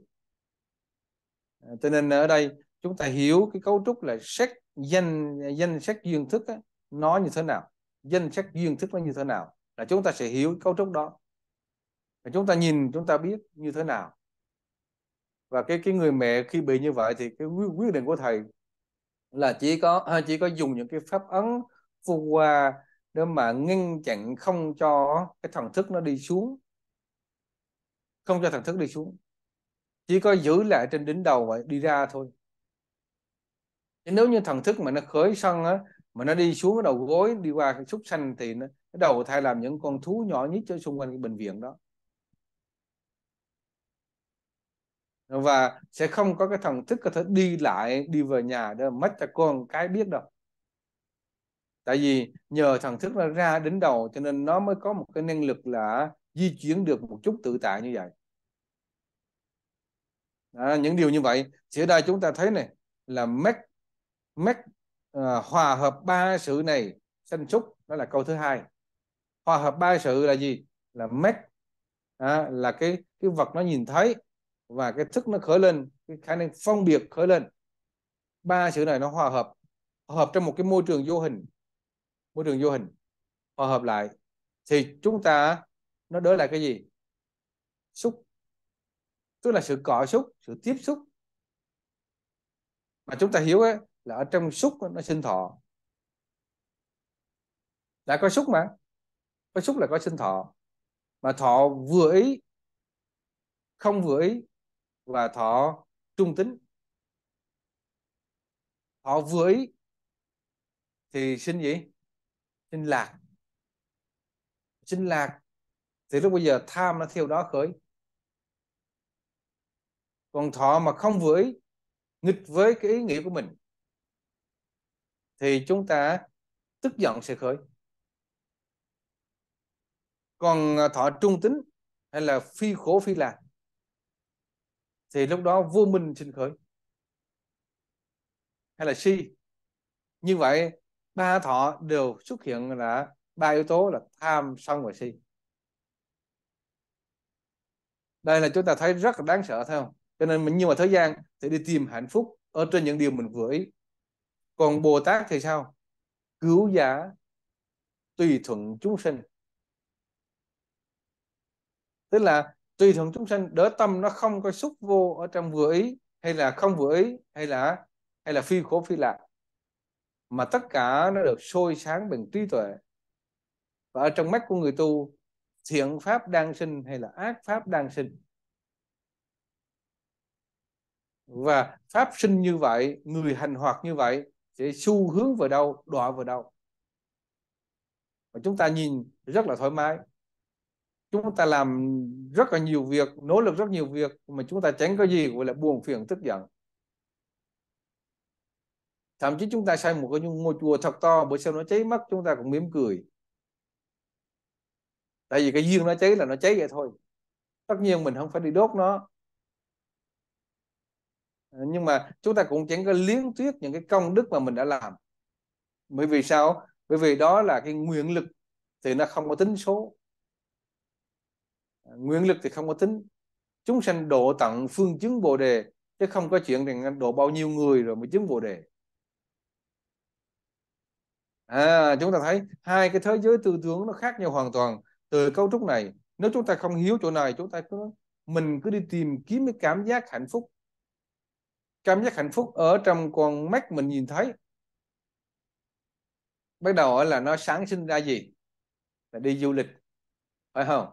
ờ, cho nên ở đây chúng ta hiểu cái cấu trúc là sách danh danh sách duyên thức nó như thế nào danh sách duyên thức nó như thế nào là chúng ta sẽ hiểu cấu trúc đó chúng ta nhìn chúng ta biết như thế nào và cái cái người mẹ khi bị như vậy thì cái quyết quyết định của thầy là chỉ có à, chỉ có dùng những cái pháp ấn phù hòa để mà ngăn chặn không cho cái thần thức nó đi xuống không cho thần thức đi xuống chỉ có giữ lại trên đỉnh đầu và đi ra thôi nếu như thần thức mà nó khởi sân á mà nó đi xuống cái đầu gối đi qua cái xúc sanh thì nó, cái đầu thay làm những con thú nhỏ nhất cho xung quanh cái bệnh viện đó và sẽ không có cái thần thức có thể đi lại đi về nhà để mất cho con cái biết đâu tại vì nhờ thần thức nó ra đến đầu cho nên nó mới có một cái năng lực là di chuyển được một chút tự tại như vậy à, những điều như vậy thì ở đây chúng ta thấy này là mách mách à, hòa hợp ba sự này sanh xúc đó là câu thứ hai hòa hợp ba sự là gì là mách à, là cái cái vật nó nhìn thấy và cái thức nó khởi lên cái khả năng phân biệt khởi lên ba sự này nó hòa hợp hòa hợp trong một cái môi trường vô hình môi trường vô hình hòa hợp lại thì chúng ta nó đỡ lại cái gì xúc tức là sự cọ xúc sự tiếp xúc mà chúng ta hiểu ấy, là ở trong xúc nó sinh thọ đã có xúc mà có xúc là có sinh thọ mà thọ vừa ý không vừa ý và thọ trung tính thọ vừa ý thì sinh gì sinh lạc sinh lạc thì lúc bây giờ tham nó theo đó khởi còn thọ mà không vừa ý nghịch với cái ý nghĩa của mình thì chúng ta tức giận sẽ khởi còn à, thọ trung tính hay là phi khổ phi lạc thì lúc đó vô minh sinh khởi hay là si như vậy ba thọ đều xuất hiện là ba yếu tố là tham sân và si đây là chúng ta thấy rất là đáng sợ thấy không cho nên mình nhưng mà thời gian thì đi tìm hạnh phúc ở trên những điều mình vừa ý còn bồ tát thì sao cứu giả tùy thuận chúng sinh tức là tùy thường chúng sanh đỡ tâm nó không có xúc vô ở trong vừa ý hay là không vừa ý hay là hay là phi khổ phi lạc mà tất cả nó được sôi sáng bằng trí tuệ và ở trong mắt của người tu thiện pháp đang sinh hay là ác pháp đang sinh và pháp sinh như vậy người hành hoạt như vậy sẽ xu hướng vào đâu đọa vào đâu và chúng ta nhìn rất là thoải mái chúng ta làm rất là nhiều việc nỗ lực rất nhiều việc mà chúng ta tránh cái gì gọi là buồn phiền tức giận thậm chí chúng ta xây một cái ngôi chùa thật to bởi sao nó cháy mất chúng ta cũng mỉm cười tại vì cái duyên nó cháy là nó cháy vậy thôi tất nhiên mình không phải đi đốt nó nhưng mà chúng ta cũng chẳng có liếng tuyết những cái công đức mà mình đã làm bởi vì sao bởi vì đó là cái nguyện lực thì nó không có tính số Nguyên lực thì không có tính chúng sanh độ tận phương chứng bồ đề chứ không có chuyện rằng độ bao nhiêu người rồi mới chứng bồ đề à chúng ta thấy hai cái thế giới tư tưởng nó khác nhau hoàn toàn từ cấu trúc này nếu chúng ta không hiếu chỗ này chúng ta cứ mình cứ đi tìm kiếm cái cảm giác hạnh phúc cảm giác hạnh phúc ở trong con mắt mình nhìn thấy bắt đầu là nó sáng sinh ra gì là đi du lịch phải không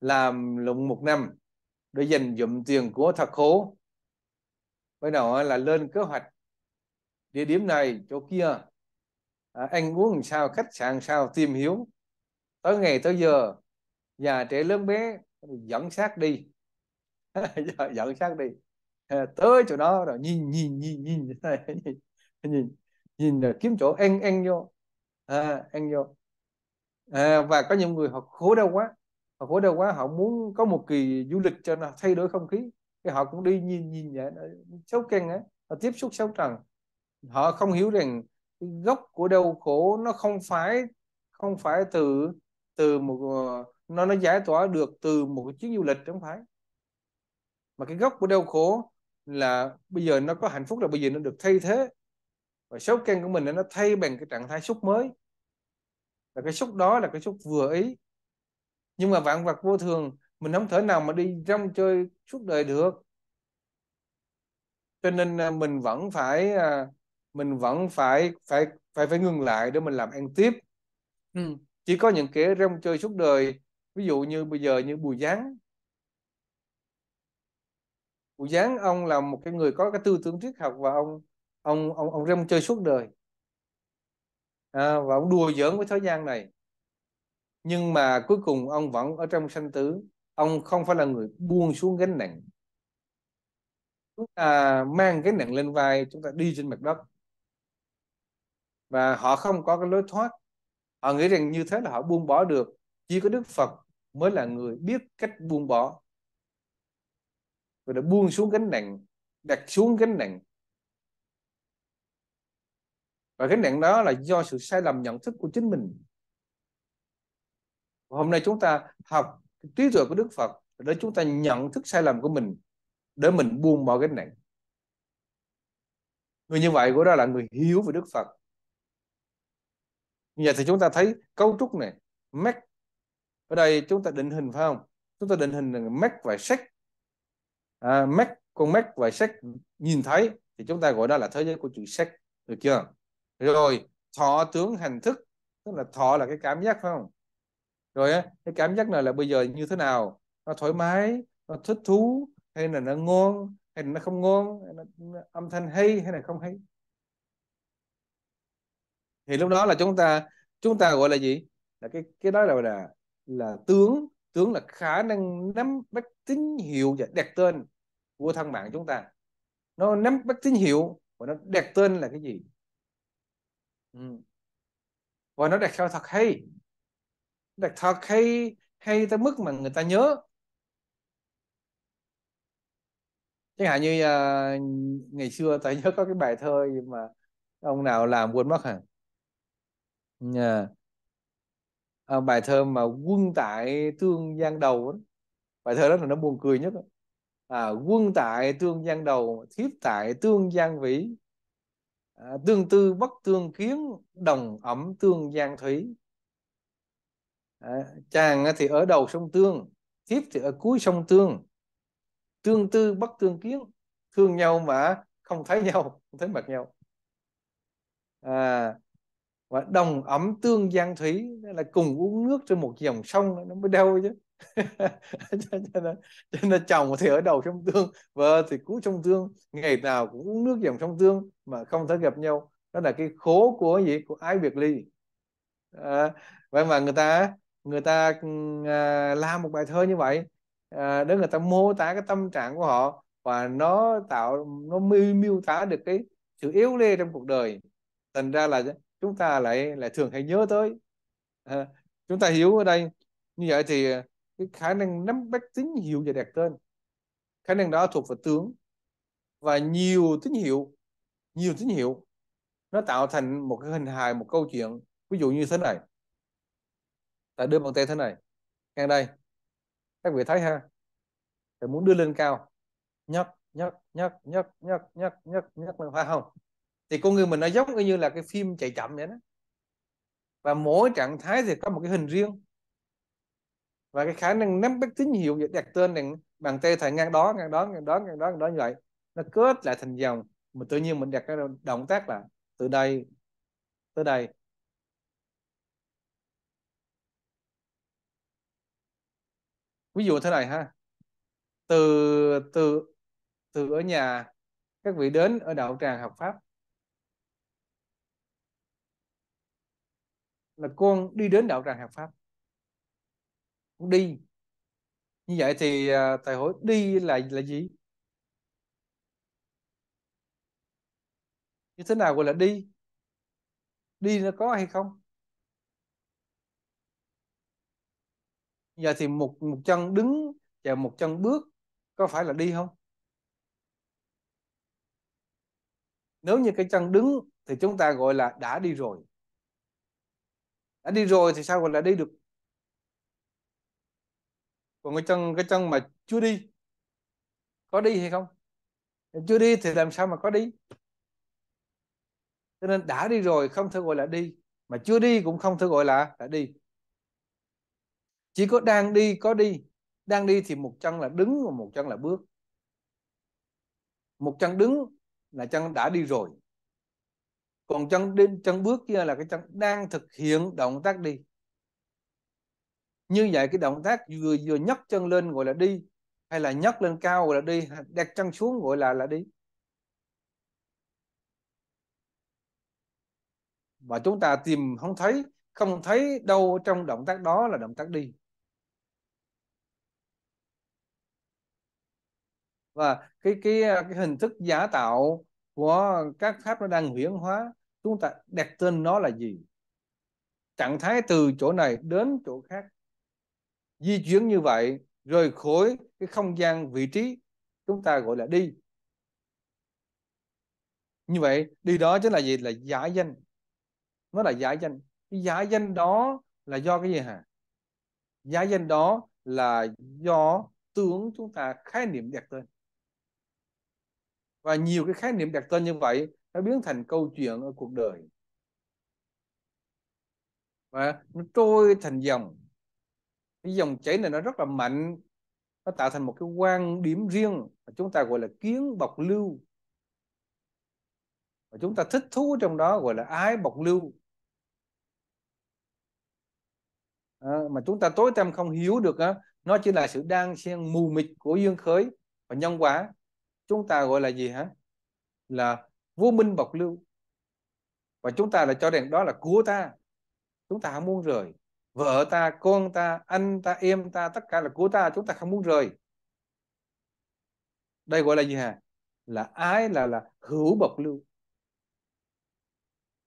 làm lụng một năm để dành dụm tiền của thật khổ, bắt đầu là lên kế hoạch địa điểm này chỗ kia à, ăn uống sao khách sạn sao tìm hiểu tới ngày tới giờ già trẻ lớn bé dẫn xác đi dẫn xác đi à, tới chỗ đó rồi nhìn nhìn nhìn nhìn nhìn nhìn, nhìn rồi kiếm chỗ ăn ăn vô à, ăn vô à, và có những người họ khổ đau quá họ khổ đau quá họ muốn có một kỳ du lịch cho nó thay đổi không khí thì họ cũng đi nhìn nhìn vậy sáu căn ấy họ tiếp xúc sáu trần họ không hiểu rằng gốc của đau khổ nó không phải không phải từ từ một ờ, nó nó giải tỏa được từ một cái chuyến du lịch không phải mà cái gốc của đau khổ là bây giờ nó có hạnh phúc là bây giờ nó được thay thế và số căn của mình nó thay bằng cái trạng thái xúc mới là cái xúc đó là cái xúc vừa ý nhưng mà vạn vật vô thường mình không thể nào mà đi rong chơi suốt đời được cho nên à, mình vẫn phải à, mình vẫn phải phải phải phải ngừng lại để mình làm ăn tiếp ừ. chỉ có những kẻ rong chơi suốt đời ví dụ như bây giờ như bùi giáng bùi giáng ông là một cái người có cái tư tưởng triết học và ông ông ông ông rong chơi suốt đời à, và ông đùa giỡn với thế gian này nhưng mà cuối cùng ông vẫn ở trong sanh tử ông không phải là người buông xuống gánh nặng chúng ta mang gánh nặng lên vai chúng ta đi trên mặt đất và họ không có cái lối thoát họ nghĩ rằng như thế là họ buông bỏ được chỉ có đức phật mới là người biết cách buông bỏ và đã buông xuống gánh nặng đặt xuống gánh nặng và gánh nặng đó là do sự sai lầm nhận thức của chính mình hôm nay chúng ta học trí tuệ của đức phật để chúng ta nhận thức sai lầm của mình để mình buông bỏ gánh nặng người như vậy của đó là người hiếu về đức phật như vậy thì chúng ta thấy cấu trúc này mắt ở đây chúng ta định hình phải không chúng ta định hình là mắt và sách à, mắc con mắt và sách nhìn thấy thì chúng ta gọi đó là thế giới của chữ sách được chưa rồi thọ tướng hành thức tức là thọ là cái cảm giác phải không rồi á cái cảm giác này là bây giờ như thế nào nó thoải mái nó thích thú hay là nó ngon hay là nó không ngon hay là âm thanh hay hay là không hay thì lúc đó là chúng ta chúng ta gọi là gì là cái cái đó là là là tướng tướng là khả năng nắm bắt tín hiệu và đặt tên của thân mạng chúng ta nó nắm bắt tín hiệu và nó đặt tên là cái gì ừ. và nó đặt sao thật hay đặc thật hay hay tới mức mà người ta nhớ chẳng hạn như uh, ngày xưa ta nhớ có cái bài thơ gì mà ông nào làm quên mất hả yeah. à, bài thơ mà quân tại tương giang đầu đó. bài thơ đó là nó buồn cười nhất à, quân tại tương giang đầu thiếp tại tương giang vĩ à, tương tư bất tương kiến đồng ẩm tương giang thủy à, chàng thì ở đầu sông tương thiếp thì ở cuối sông tương tương tư bất tương kiến thương nhau mà không thấy nhau không thấy mặt nhau à, và đồng ẩm tương giang thủy là cùng uống nước trên một dòng sông nó mới đâu chứ cho, nên, cho nên chồng thì ở đầu sông tương vợ thì cuối sông tương ngày nào cũng uống nước dòng sông tương mà không thể gặp nhau đó là cái khổ của gì của ái biệt ly à, vậy mà người ta người ta à, làm một bài thơ như vậy à, để người ta mô tả cái tâm trạng của họ và nó tạo nó miêu, miêu tả được cái sự yếu lê trong cuộc đời thành ra là chúng ta lại lại thường hay nhớ tới à, chúng ta hiểu ở đây như vậy thì cái khả năng nắm bắt tín hiệu và đặt tên khả năng đó thuộc về tướng và nhiều tín hiệu nhiều tín hiệu nó tạo thành một cái hình hài một câu chuyện ví dụ như thế này ta đưa bằng tay thế này ngang đây các vị thấy ha ta muốn đưa lên cao nhấc nhấc nhấc nhấc nhấc nhấc nhấc nhấc lên phải không thì con người mình nó giống như là cái phim chạy chậm vậy đó và mỗi trạng thái thì có một cái hình riêng và cái khả năng nắm bắt tín hiệu và đặt tên này bàn tay thành ngang đó ngang đó ngang đó ngang đó ngang đó như vậy nó kết lại thành dòng mà tự nhiên mình đặt cái động tác là từ đây tới đây ví dụ thế này ha từ từ từ ở nhà các vị đến ở đạo tràng học pháp là con đi đến đạo tràng học pháp con đi như vậy thì à, thầy hỏi đi là là gì như thế nào gọi là đi đi nó có hay không giờ thì một một chân đứng và một chân bước có phải là đi không nếu như cái chân đứng thì chúng ta gọi là đã đi rồi đã đi rồi thì sao gọi là đi được còn cái chân cái chân mà chưa đi có đi hay không chưa đi thì làm sao mà có đi cho nên đã đi rồi không thể gọi là đi mà chưa đi cũng không thể gọi là đã đi chỉ có đang đi có đi đang đi thì một chân là đứng và một chân là bước một chân đứng là chân đã đi rồi còn chân đi, chân bước kia là cái chân đang thực hiện động tác đi như vậy cái động tác vừa vừa nhấc chân lên gọi là đi hay là nhấc lên cao gọi là đi đặt chân xuống gọi là là đi và chúng ta tìm không thấy không thấy đâu trong động tác đó là động tác đi và cái cái cái hình thức giả tạo của các pháp nó đang huyễn hóa chúng ta đặt tên nó là gì trạng thái từ chỗ này đến chỗ khác di chuyển như vậy rời khỏi cái không gian vị trí chúng ta gọi là đi như vậy đi đó chính là gì là giả danh nó là giả danh cái giả danh đó là do cái gì hả giả danh đó là do tướng chúng ta khái niệm đặt tên và nhiều cái khái niệm đặc tên như vậy nó biến thành câu chuyện ở cuộc đời và nó trôi thành dòng cái dòng chảy này nó rất là mạnh nó tạo thành một cái quan điểm riêng mà chúng ta gọi là kiến bọc lưu và chúng ta thích thú trong đó gọi là ái bọc lưu à, mà chúng ta tối tăm không hiểu được á nó chỉ là sự đang xen mù mịt của duyên khởi và nhân quả chúng ta gọi là gì hả là vô minh bộc lưu và chúng ta lại cho rằng đó là của ta chúng ta không muốn rời vợ ta con ta anh ta em ta tất cả là của ta chúng ta không muốn rời đây gọi là gì hả là ái là là hữu bộc lưu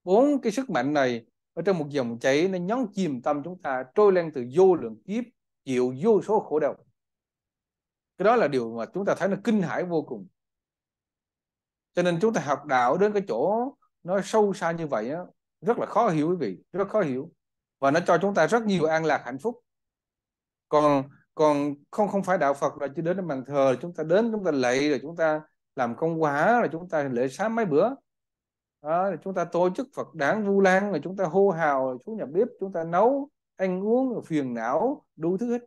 bốn cái sức mạnh này ở trong một dòng chảy nó nhấn chìm tâm chúng ta trôi lên từ vô lượng kiếp chịu vô số khổ đau cái đó là điều mà chúng ta thấy nó kinh hãi vô cùng cho nên chúng ta học đạo đến cái chỗ nó sâu xa như vậy á, rất là khó hiểu quý vị rất khó hiểu và nó cho chúng ta rất nhiều an lạc hạnh phúc còn còn không không phải đạo Phật là chỉ đến bàn thờ chúng ta đến chúng ta lạy rồi chúng ta làm công quả rồi chúng ta lễ sáng mấy bữa đó, chúng ta tổ chức Phật đản vu lan rồi chúng ta hô hào rồi xuống nhà bếp chúng ta nấu ăn uống phiền não đủ thứ hết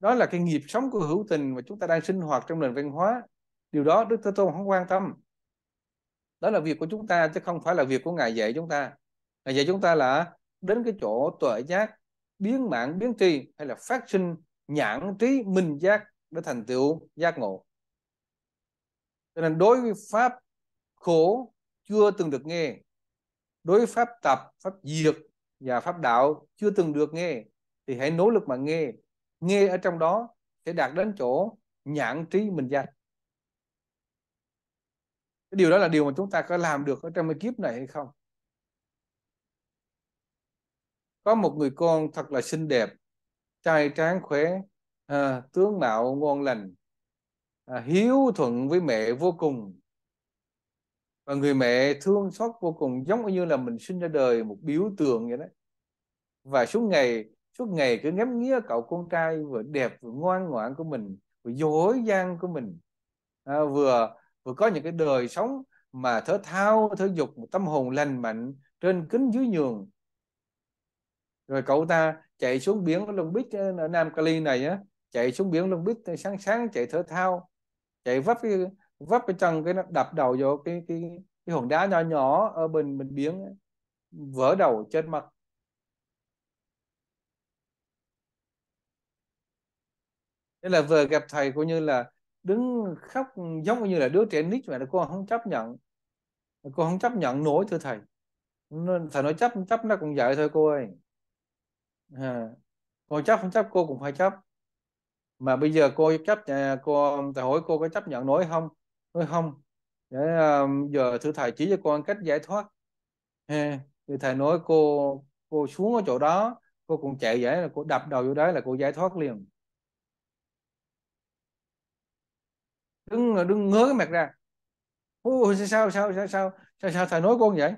đó là cái nghiệp sống của hữu tình mà chúng ta đang sinh hoạt trong nền văn hóa điều đó đức thế tôn không quan tâm đó là việc của chúng ta chứ không phải là việc của ngài dạy chúng ta ngài dạy chúng ta là đến cái chỗ tuệ giác biến mạng biến tri hay là phát sinh nhãn trí minh giác để thành tựu giác ngộ cho nên đối với pháp khổ chưa từng được nghe đối với pháp tập pháp diệt và pháp đạo chưa từng được nghe thì hãy nỗ lực mà nghe nghe ở trong đó sẽ đạt đến chỗ nhãn trí mình danh cái điều đó là điều mà chúng ta có làm được ở trong cái kiếp này hay không có một người con thật là xinh đẹp trai tráng khỏe à, tướng mạo ngon lành à, hiếu thuận với mẹ vô cùng và người mẹ thương xót vô cùng giống như là mình sinh ra đời một biểu tượng vậy đấy. và suốt ngày suốt ngày cứ ngắm nghía cậu con trai vừa đẹp vừa ngoan ngoãn của mình vừa dối gian của mình à, vừa vừa có những cái đời sống mà thở thao thở dục một tâm hồn lành mạnh trên kính dưới nhường rồi cậu ta chạy xuống biển ở Long Beach ở Nam Cali này á chạy xuống biển Long Beach ờ, sáng sáng chạy thở thao chạy vấp cái vấp cái chân cái đập đầu vô cái cái cái hòn đá nhỏ nhỏ ở bên bên biển vỡ đầu trên mặt nên là vừa gặp thầy coi như là đứng khóc giống như là đứa trẻ nít vậy là con không chấp nhận cô không chấp nhận nổi thưa thầy nên thầy nói chấp chấp nó cũng vậy thôi cô ơi à, cô chấp không chấp cô cũng phải chấp mà bây giờ cô chấp à, cô thầy hỏi cô có chấp nhận nổi không nói không để um, giờ thưa thầy chỉ cho con cách giải thoát thì thầy nói cô cô xuống ở chỗ đó cô cũng chạy vậy là cô đập đầu vô đấy là cô giải thoát liền đứng đứng ngớ cái mặt ra Ôi, sao, sao sao sao sao sao sao thầy nói con vậy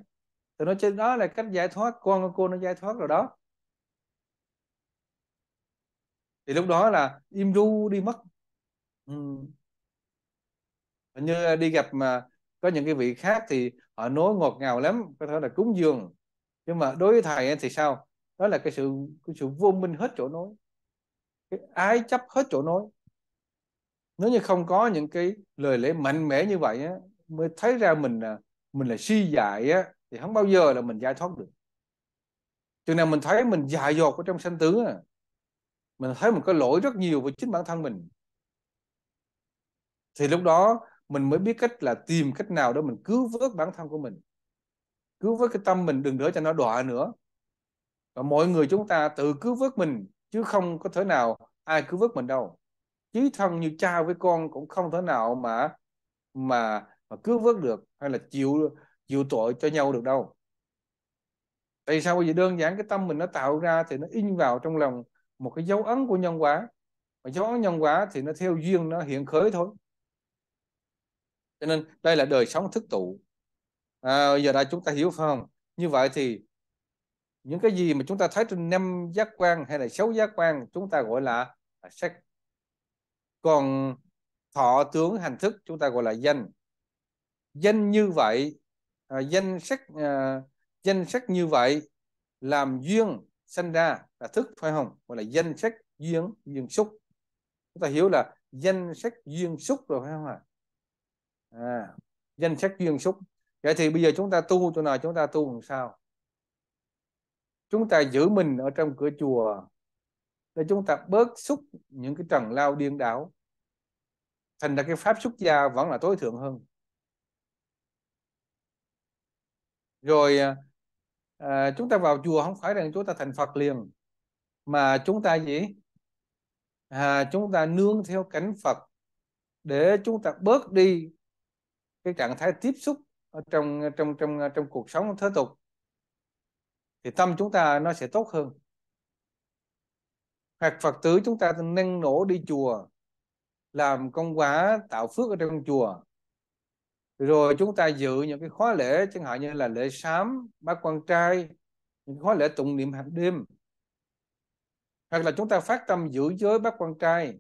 thầy nói trên đó là cách giải thoát con của cô nó giải thoát rồi đó thì lúc đó là im ru đi mất ừ. như đi gặp mà có những cái vị khác thì họ nói ngọt ngào lắm có thể là cúng dường nhưng mà đối với thầy thì sao đó là cái sự cái sự vô minh hết chỗ nói cái ái chấp hết chỗ nói nếu như không có những cái lời lẽ mạnh mẽ như vậy á, mới thấy ra mình là mình là suy dại á, thì không bao giờ là mình giải thoát được chừng nào mình thấy mình dại dột ở trong sanh tử à, mình thấy mình có lỗi rất nhiều với chính bản thân mình thì lúc đó mình mới biết cách là tìm cách nào để mình cứu vớt bản thân của mình cứu vớt cái tâm mình đừng để cho nó đọa nữa và mọi người chúng ta tự cứu vớt mình chứ không có thể nào ai cứu vớt mình đâu chí thân như cha với con cũng không thể nào mà mà mà cứu vớt được hay là chịu chịu tội cho nhau được đâu tại sao vậy đơn giản cái tâm mình nó tạo ra thì nó in vào trong lòng một cái dấu ấn của nhân quả mà dấu ấn nhân quả thì nó theo duyên nó hiện khởi thôi cho nên đây là đời sống thức tụ à, giờ đã chúng ta hiểu phải không như vậy thì những cái gì mà chúng ta thấy trên năm giác quan hay là sáu giác quan chúng ta gọi là, là sắc còn thọ tướng hành thức chúng ta gọi là danh danh như vậy à, danh sách à, danh sách như vậy làm duyên sinh ra là thức phải không gọi là danh sách duyên duyên xúc chúng ta hiểu là danh sách duyên xúc rồi phải không ạ à? à, danh sách duyên xúc vậy thì bây giờ chúng ta tu chỗ nào chúng ta tu làm sao chúng ta giữ mình ở trong cửa chùa để chúng ta bớt xúc những cái trần lao điên đảo thành ra cái pháp xuất gia vẫn là tối thượng hơn rồi à, à, chúng ta vào chùa không phải rằng chúng ta thành phật liền mà chúng ta gì à, chúng ta nương theo cảnh phật để chúng ta bớt đi cái trạng thái tiếp xúc ở trong trong trong trong cuộc sống thế tục thì tâm chúng ta nó sẽ tốt hơn hoặc phật tử chúng ta nâng nổ đi chùa làm công quả tạo phước ở trong chùa rồi chúng ta giữ những cái khóa lễ chẳng hạn như là lễ sám bát quan trai những khóa lễ tụng niệm hàng đêm hoặc là chúng ta phát tâm giữ giới bát quan trai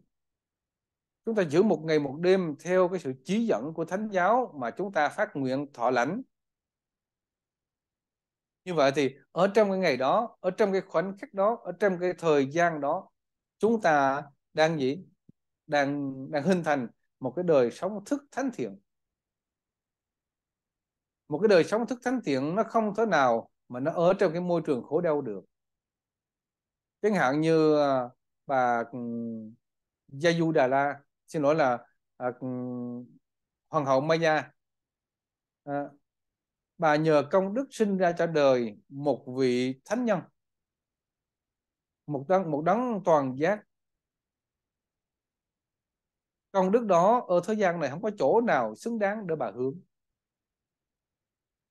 chúng ta giữ một ngày một đêm theo cái sự chỉ dẫn của thánh giáo mà chúng ta phát nguyện thọ lãnh như vậy thì ở trong cái ngày đó ở trong cái khoảnh khắc đó ở trong cái thời gian đó chúng ta đang gì đang đang hình thành một cái đời sống thức thánh thiện một cái đời sống thức thánh thiện nó không thế nào mà nó ở trong cái môi trường khổ đau được chẳng hạn như à, bà Gia Du Đà La xin lỗi là à, hoàng hậu Maya à, bà nhờ công đức sinh ra cho đời một vị thánh nhân một đấng một đấng toàn giác công đức đó ở thế gian này không có chỗ nào xứng đáng để bà hướng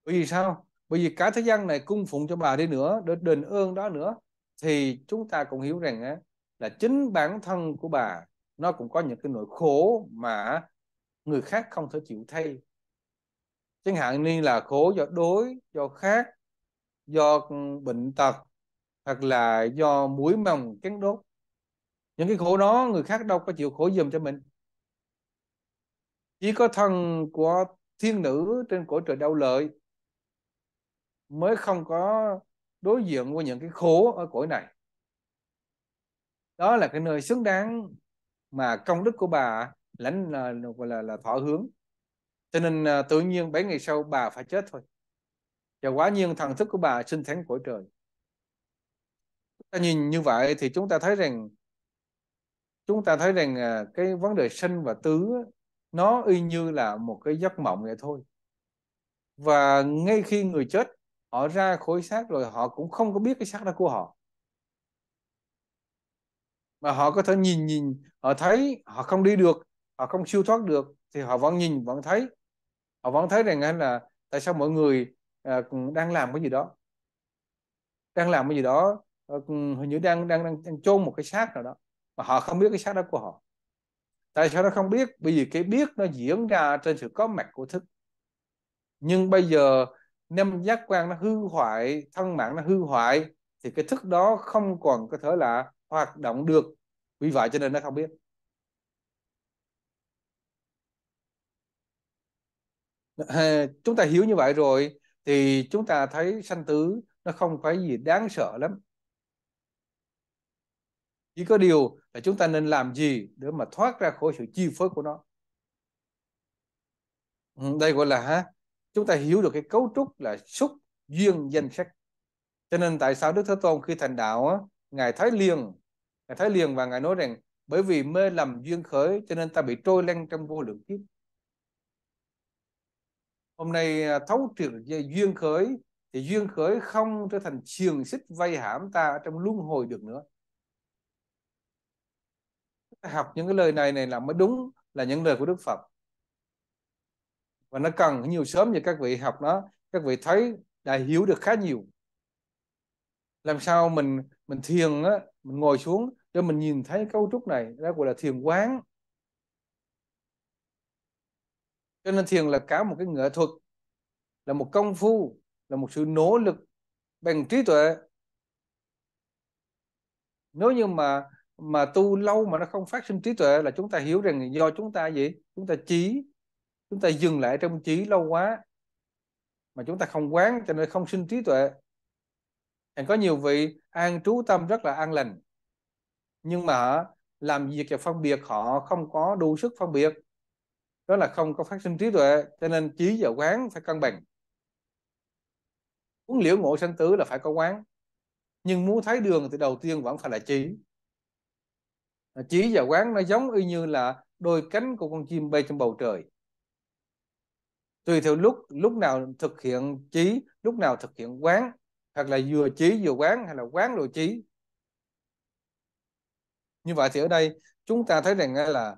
bởi vì sao bởi vì cả thế gian này cung phụng cho bà đi nữa để đền ơn đó nữa thì chúng ta cũng hiểu rằng là chính bản thân của bà nó cũng có những cái nỗi khổ mà người khác không thể chịu thay chẳng hạn như là khổ do đối do khác do ừ, bệnh tật hoặc là do muối mồng cắn đốt những cái khổ đó người khác đâu có chịu khổ dùm cho mình chỉ có thân của thiên nữ trên cổ trời đau lợi mới không có đối diện với những cái khổ ở cõi này đó là cái nơi xứng đáng mà công đức của bà lãnh là gọi là, là thọ hướng cho nên à, tự nhiên 7 ngày sau bà phải chết thôi và quá nhiên thần thức của bà sinh thánh cõi trời ta nhìn như vậy thì chúng ta thấy rằng chúng ta thấy rằng à, cái vấn đề sinh và tứ nó y như là một cái giấc mộng vậy thôi và ngay khi người chết họ ra khỏi xác rồi họ cũng không có biết cái xác đó của họ mà họ có thể nhìn nhìn họ thấy họ không đi được họ không siêu thoát được thì họ vẫn nhìn vẫn thấy họ vẫn thấy rằng là tại sao mọi người à, đang làm cái gì đó đang làm cái gì đó Ờ, hình như đang đang đang, đang chôn một cái xác nào đó mà họ không biết cái xác đó của họ tại sao nó không biết bởi vì cái biết nó diễn ra trên sự có mặt của thức nhưng bây giờ năm giác quan nó hư hoại thân mạng nó hư hoại thì cái thức đó không còn có thể là hoạt động được vì vậy cho nên nó không biết chúng ta hiểu như vậy rồi thì chúng ta thấy sanh tử nó không phải gì đáng sợ lắm chỉ có điều là chúng ta nên làm gì để mà thoát ra khỏi sự chi phối của nó ừ, đây gọi là ha chúng ta hiểu được cái cấu trúc là xúc duyên danh sách cho nên tại sao đức thế tôn khi thành đạo á, ngài thái liền ngài thái liền và ngài nói rằng bởi vì mê lầm duyên khởi cho nên ta bị trôi lăn trong vô lượng kiếp hôm nay à, thấu triệt về duyên khởi thì duyên khởi không trở thành xiềng xích vây hãm ta trong luân hồi được nữa học những cái lời này này là mới đúng là những lời của Đức Phật và nó cần nhiều sớm như các vị học nó các vị thấy đã hiểu được khá nhiều làm sao mình mình thiền á mình ngồi xuống cho mình nhìn thấy cấu trúc này đó gọi là thiền quán cho nên thiền là cả một cái nghệ thuật là một công phu là một sự nỗ lực bằng trí tuệ nếu như mà mà tu lâu mà nó không phát sinh trí tuệ là chúng ta hiểu rằng do chúng ta gì chúng ta trí chúng ta dừng lại trong trí lâu quá mà chúng ta không quán cho nên không sinh trí tuệ Thành có nhiều vị an trú tâm rất là an lành nhưng mà làm việc và phân biệt họ không có đủ sức phân biệt đó là không có phát sinh trí tuệ cho nên trí và quán phải cân bằng muốn liễu ngộ sanh tứ là phải có quán nhưng muốn thấy đường thì đầu tiên vẫn phải là trí chỉ ờ, và quán nó giống y như là đôi cánh của con chim bay trong bầu trời tùy theo lúc lúc nào thực hiện trí lúc nào thực hiện quán hoặc là vừa trí vừa quán hay là quán rồi trí như vậy thì ở đây chúng ta thấy rằng là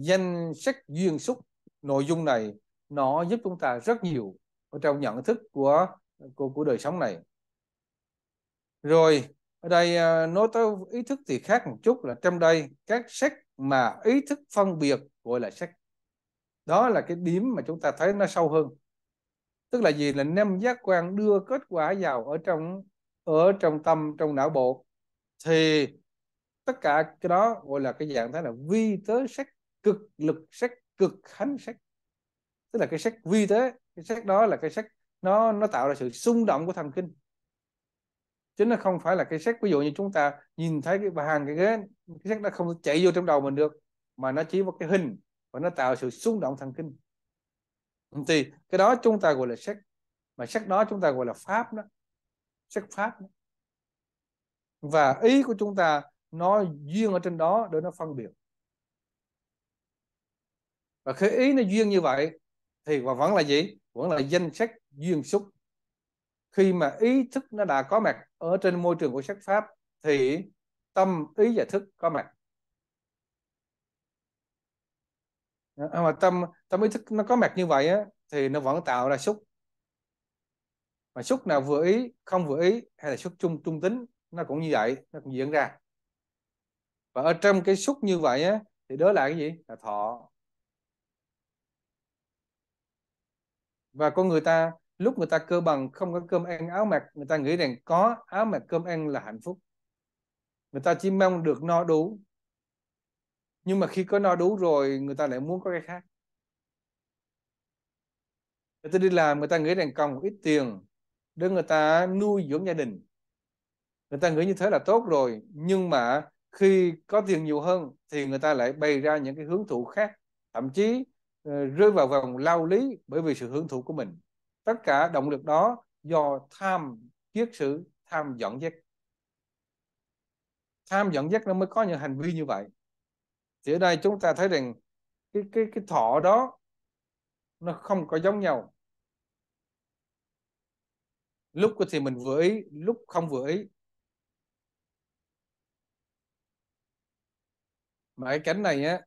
danh sách duyên xúc nội dung này nó giúp chúng ta rất nhiều ở trong nhận thức của của của đời sống này rồi ở đây à, nói tới ý thức thì khác một chút là trong đây các sách mà ý thức phân biệt gọi là sách đó là cái điểm mà chúng ta thấy nó sâu hơn tức là gì là năm giác quan đưa kết quả vào ở trong ở trong tâm trong não bộ thì tất cả cái đó gọi là cái dạng thái là vi tế sách cực lực sách cực khánh sách tức là cái sách vi tế cái sắc đó là cái sách nó nó tạo ra sự xung động của thần kinh chứ nó không phải là cái xét ví dụ như chúng ta nhìn thấy cái bàn cái ghế cái xét nó không chạy vô trong đầu mình được mà nó chỉ một cái hình và nó tạo sự xung động thần kinh thì cái đó chúng ta gọi là xét mà xét đó chúng ta gọi là pháp đó xét pháp đó. và ý của chúng ta nó duyên ở trên đó để nó phân biệt và khi ý nó duyên như vậy thì và vẫn là gì vẫn là danh sách duyên xúc khi mà ý thức nó đã có mặt ở trên môi trường của sắc pháp thì tâm ý và thức có mặt ờ, mà tâm tâm ý thức nó có mặt như vậy á, thì nó vẫn tạo ra xúc mà xúc nào vừa ý không vừa ý hay là xúc trung trung tính nó cũng như vậy nó cũng diễn ra và ở trong cái xúc như vậy á, thì đó là cái gì là thọ và con người ta lúc người ta cơ bằng không có cơm ăn áo mặc người ta nghĩ rằng có áo mặc cơm ăn là hạnh phúc người ta chỉ mong được no đủ nhưng mà khi có no đủ rồi người ta lại muốn có cái khác người ta đi làm người ta nghĩ rằng còn một ít tiền để người ta nuôi dưỡng gia đình người ta nghĩ như thế là tốt rồi nhưng mà khi có tiền nhiều hơn thì người ta lại bày ra những cái hưởng thụ khác thậm chí ờ, rơi vào vòng lao lý bởi vì sự hưởng thụ của mình tất cả động lực đó do tham kiết sự tham dẫn dắt tham dẫn dắt nó mới có những hành vi như vậy thì ở đây chúng ta thấy rằng cái cái cái thọ đó nó không có giống nhau lúc thì mình vừa ý lúc không vừa ý mà cái cảnh này á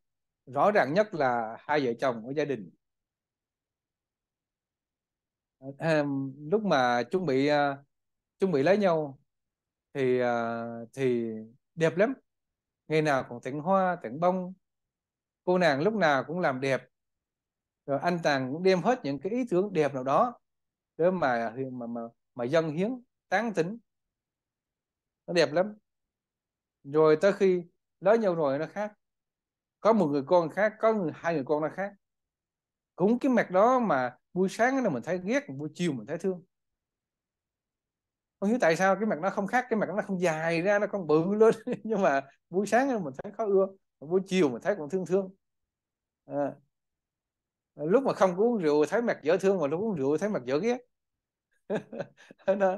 rõ ràng nhất là hai vợ chồng ở gia đình Ờ, lúc mà chuẩn bị ờ, chuẩn bị lấy nhau thì ờ, thì đẹp lắm ngày nào cũng tặng hoa tặng bông cô nàng lúc nào cũng làm đẹp rồi anh chàng cũng đem hết những cái ý tưởng đẹp nào đó để mà mà mà, mà dân hiến tán tỉnh nó đẹp lắm rồi tới khi lấy nhau rồi nó khác có một người con khác có người, hai người con nó khác cũng cái mặt đó mà buổi sáng nó mình thấy ghét buổi chiều mình thấy thương không hiểu tại sao cái mặt nó không khác cái mặt nó không dài ra nó không bự lên nhưng mà buổi sáng mình thấy khó ưa buổi chiều mình thấy còn thương thương à. à lúc mà không uống rượu thấy mặt dở thương mà lúc uống rượu thấy mặt dở ghét nó, nó,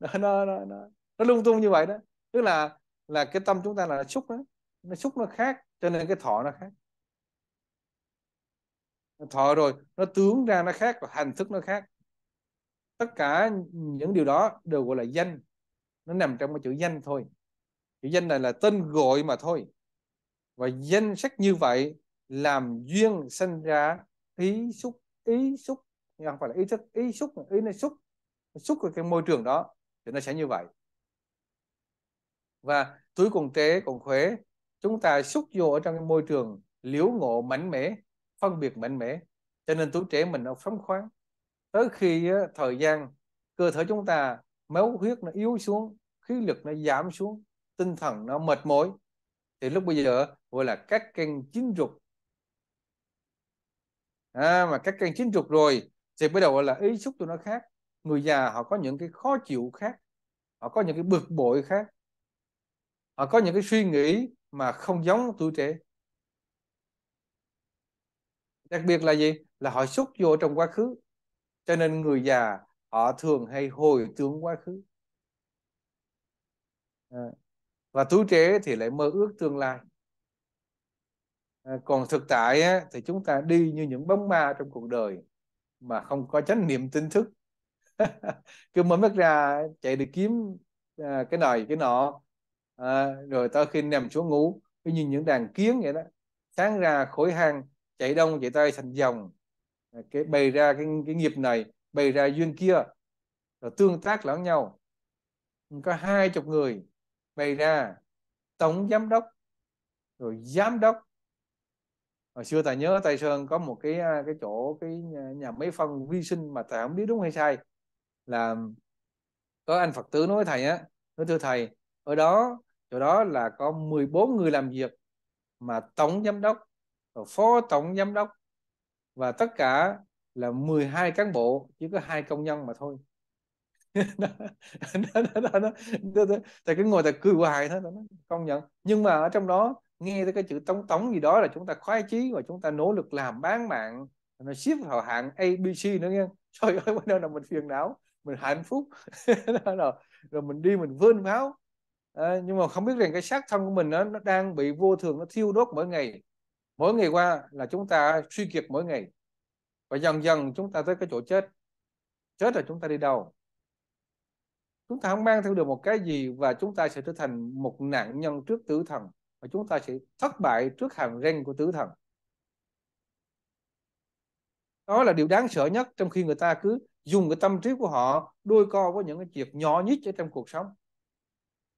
nó, nó, nó, nó lung tung như vậy đó tức là là cái tâm chúng ta là xúc đó nó xúc nó khác cho nên cái thọ nó khác thọ rồi nó tướng ra nó khác và hành thức nó khác tất cả những điều đó đều gọi là danh nó nằm trong cái chữ danh thôi chữ danh này là tên gọi mà thôi và danh sách như vậy làm duyên sinh ra ý xúc ý xúc không phải là ý thức ý xúc ý nó xúc xúc ở cái môi trường đó thì nó sẽ như vậy và túi còn trẻ còn khỏe chúng ta xúc vô ở trong cái môi trường liễu ngộ mạnh mẽ phân biệt mạnh mẽ cho nên tuổi trẻ mình nó phóng khoáng tới khi thời gian cơ thể chúng ta máu huyết nó yếu xuống khí lực nó giảm xuống tinh thần nó mệt mỏi thì lúc bây giờ gọi là các căn chính trục à, mà các căn chính trục rồi thì bắt đầu gọi là ý xúc tụi nó khác người già họ có những cái khó chịu khác họ có những cái bực bội khác họ có những cái suy nghĩ mà không giống tuổi trẻ đặc biệt là gì là họ xúc vô trong quá khứ cho nên người già họ thường hay hồi tưởng quá khứ à, và túi trẻ thì lại mơ ước tương lai à, còn thực tại thì chúng ta đi như những bóng ma trong cuộc đời mà không có chánh niệm tinh thức cứ mở mắt ra chạy đi kiếm à, cái này cái nọ rồi tới khi nằm xuống ngủ cứ như những đàn kiến vậy đó sáng ra khỏi hang chạy đông chạy tay thành dòng cái bày ra cái, cái nghiệp này bày ra duyên kia rồi tương tác lẫn nhau có hai chục người bày ra tổng giám đốc rồi giám đốc hồi xưa tài nhớ tây sơn có một cái à, cái chỗ cái nhà, nhà mấy phân vi sinh mà tài không biết đúng hay sai là có anh phật tử nói với thầy á nói thưa thầy ở đó chỗ đó là có 14 người làm việc mà tổng giám đốc phó tổng giám đốc và tất cả là 12 cán bộ chỉ có hai công nhân mà thôi Tại nó, nó, nó, cứ ngồi thầy cười hoài thôi công nhận nhưng mà ở trong đó nghe tới cái chữ tống tống gì đó là chúng ta khoái chí và chúng ta nỗ lực làm bán mạng nó ship vào hạng ABC nữa nghe trời ơi bắt đầu là mình phiền não mình hạnh phúc rồi, rồi mình đi mình vươn pháo à, ờ, nhưng mà không biết rằng cái xác thân của mình đó, nó đang bị vô thường nó thiêu đốt mỗi ngày mỗi ngày qua là chúng ta suy kiệt mỗi ngày và dần dần chúng ta tới cái chỗ chết chết là chúng ta đi đâu chúng ta không mang theo được một cái gì và chúng ta sẽ trở thành một nạn nhân trước tử thần và chúng ta sẽ thất bại trước hàng ren của tử thần đó là điều đáng sợ nhất trong khi người ta cứ dùng cái tâm trí của họ đôi co với những cái việc nhỏ nhất ở trong cuộc sống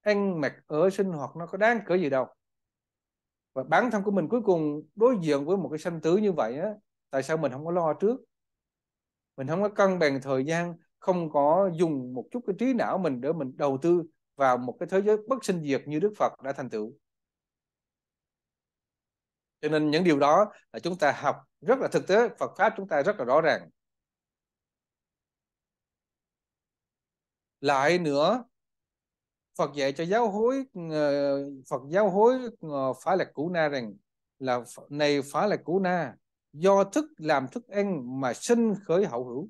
ăn mặc ở sinh hoạt nó có đáng cỡ gì đâu và bản thân của mình cuối cùng đối diện với một cái sanh tử như vậy á tại sao mình không có lo trước mình không có cân bằng thời gian không có dùng một chút cái trí não mình để mình đầu tư vào một cái thế giới bất sinh diệt như Đức Phật đã thành tựu cho nên những điều đó là chúng ta học rất là thực tế Phật pháp chúng ta rất là rõ ràng lại nữa Phật dạy cho giáo hối ờ, Phật giáo hối ờ, phải là cũ na rằng là này phải là cũ na do thức làm thức ăn mà sinh khởi hậu hữu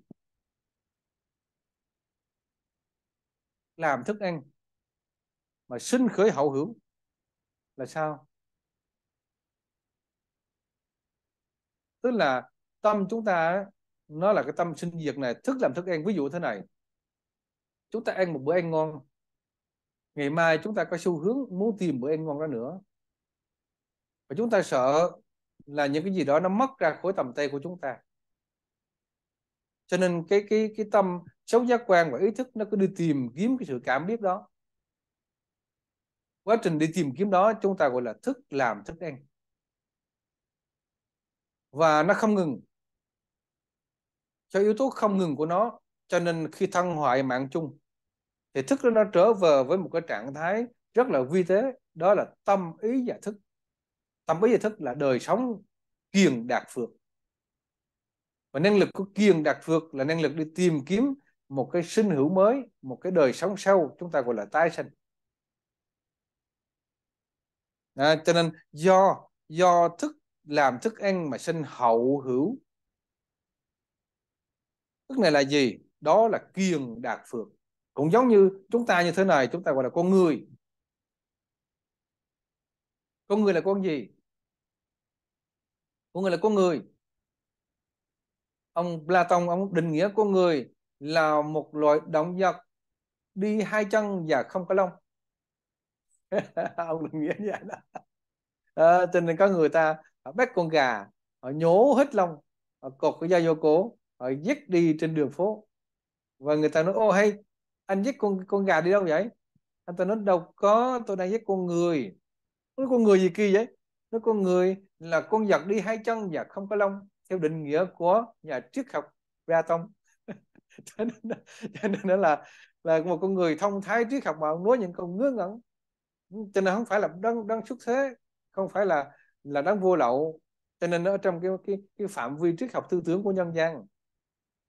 làm thức ăn mà sinh khởi hậu hữu là sao tức là tâm chúng ta nó là cái tâm sinh diệt này thức làm thức ăn ví dụ thế này chúng ta ăn một bữa ăn ngon ngày mai chúng ta có xu hướng muốn tìm bữa ăn ngon đó nữa và chúng ta sợ là những cái gì đó nó mất ra khỏi tầm tay của chúng ta cho nên cái cái cái tâm sống giác quan và ý thức nó cứ đi tìm kiếm cái sự cảm biết đó quá trình đi tìm kiếm đó chúng ta gọi là thức làm thức ăn và nó không ngừng cho yếu tố không ngừng của nó cho nên khi thân hoại mạng chung thì thức đó nó trở về với một cái trạng thái rất là vi tế đó là tâm ý và thức tâm ý và thức là đời sống kiền đạt phước và năng lực của kiền đạt phước là năng lực đi tìm kiếm một cái sinh hữu mới một cái đời sống sâu chúng ta gọi là tái sinh à, cho nên do do thức làm thức ăn mà sinh hậu hữu thức này là gì đó là kiền đạt phược cũng giống như chúng ta như thế này chúng ta gọi là con người con người là con gì con người là con người ông Platon ông định nghĩa con người là một loài động vật đi hai chân và không có lông ông định nghĩa như vậy đó à, cho nên có người ta bắt con gà họ nhổ hết lông họ cột cái da vô cổ họ giết đi trên đường phố và người ta nói ô hay anh giết con con gà đi đâu vậy anh ta nói đâu có tôi đang giết con người nói con người gì kia vậy nói con người là con vật đi hai chân và không có lông theo định nghĩa của nhà triết học ra tông cho nên đó là là một con người thông thái triết học mà ông nói những câu ngớ ngẩn cho nên không phải là đang đang xuất thế không phải là là đang vô lậu cho nên ở trong cái cái cái phạm vi triết học tư tưởng của nhân gian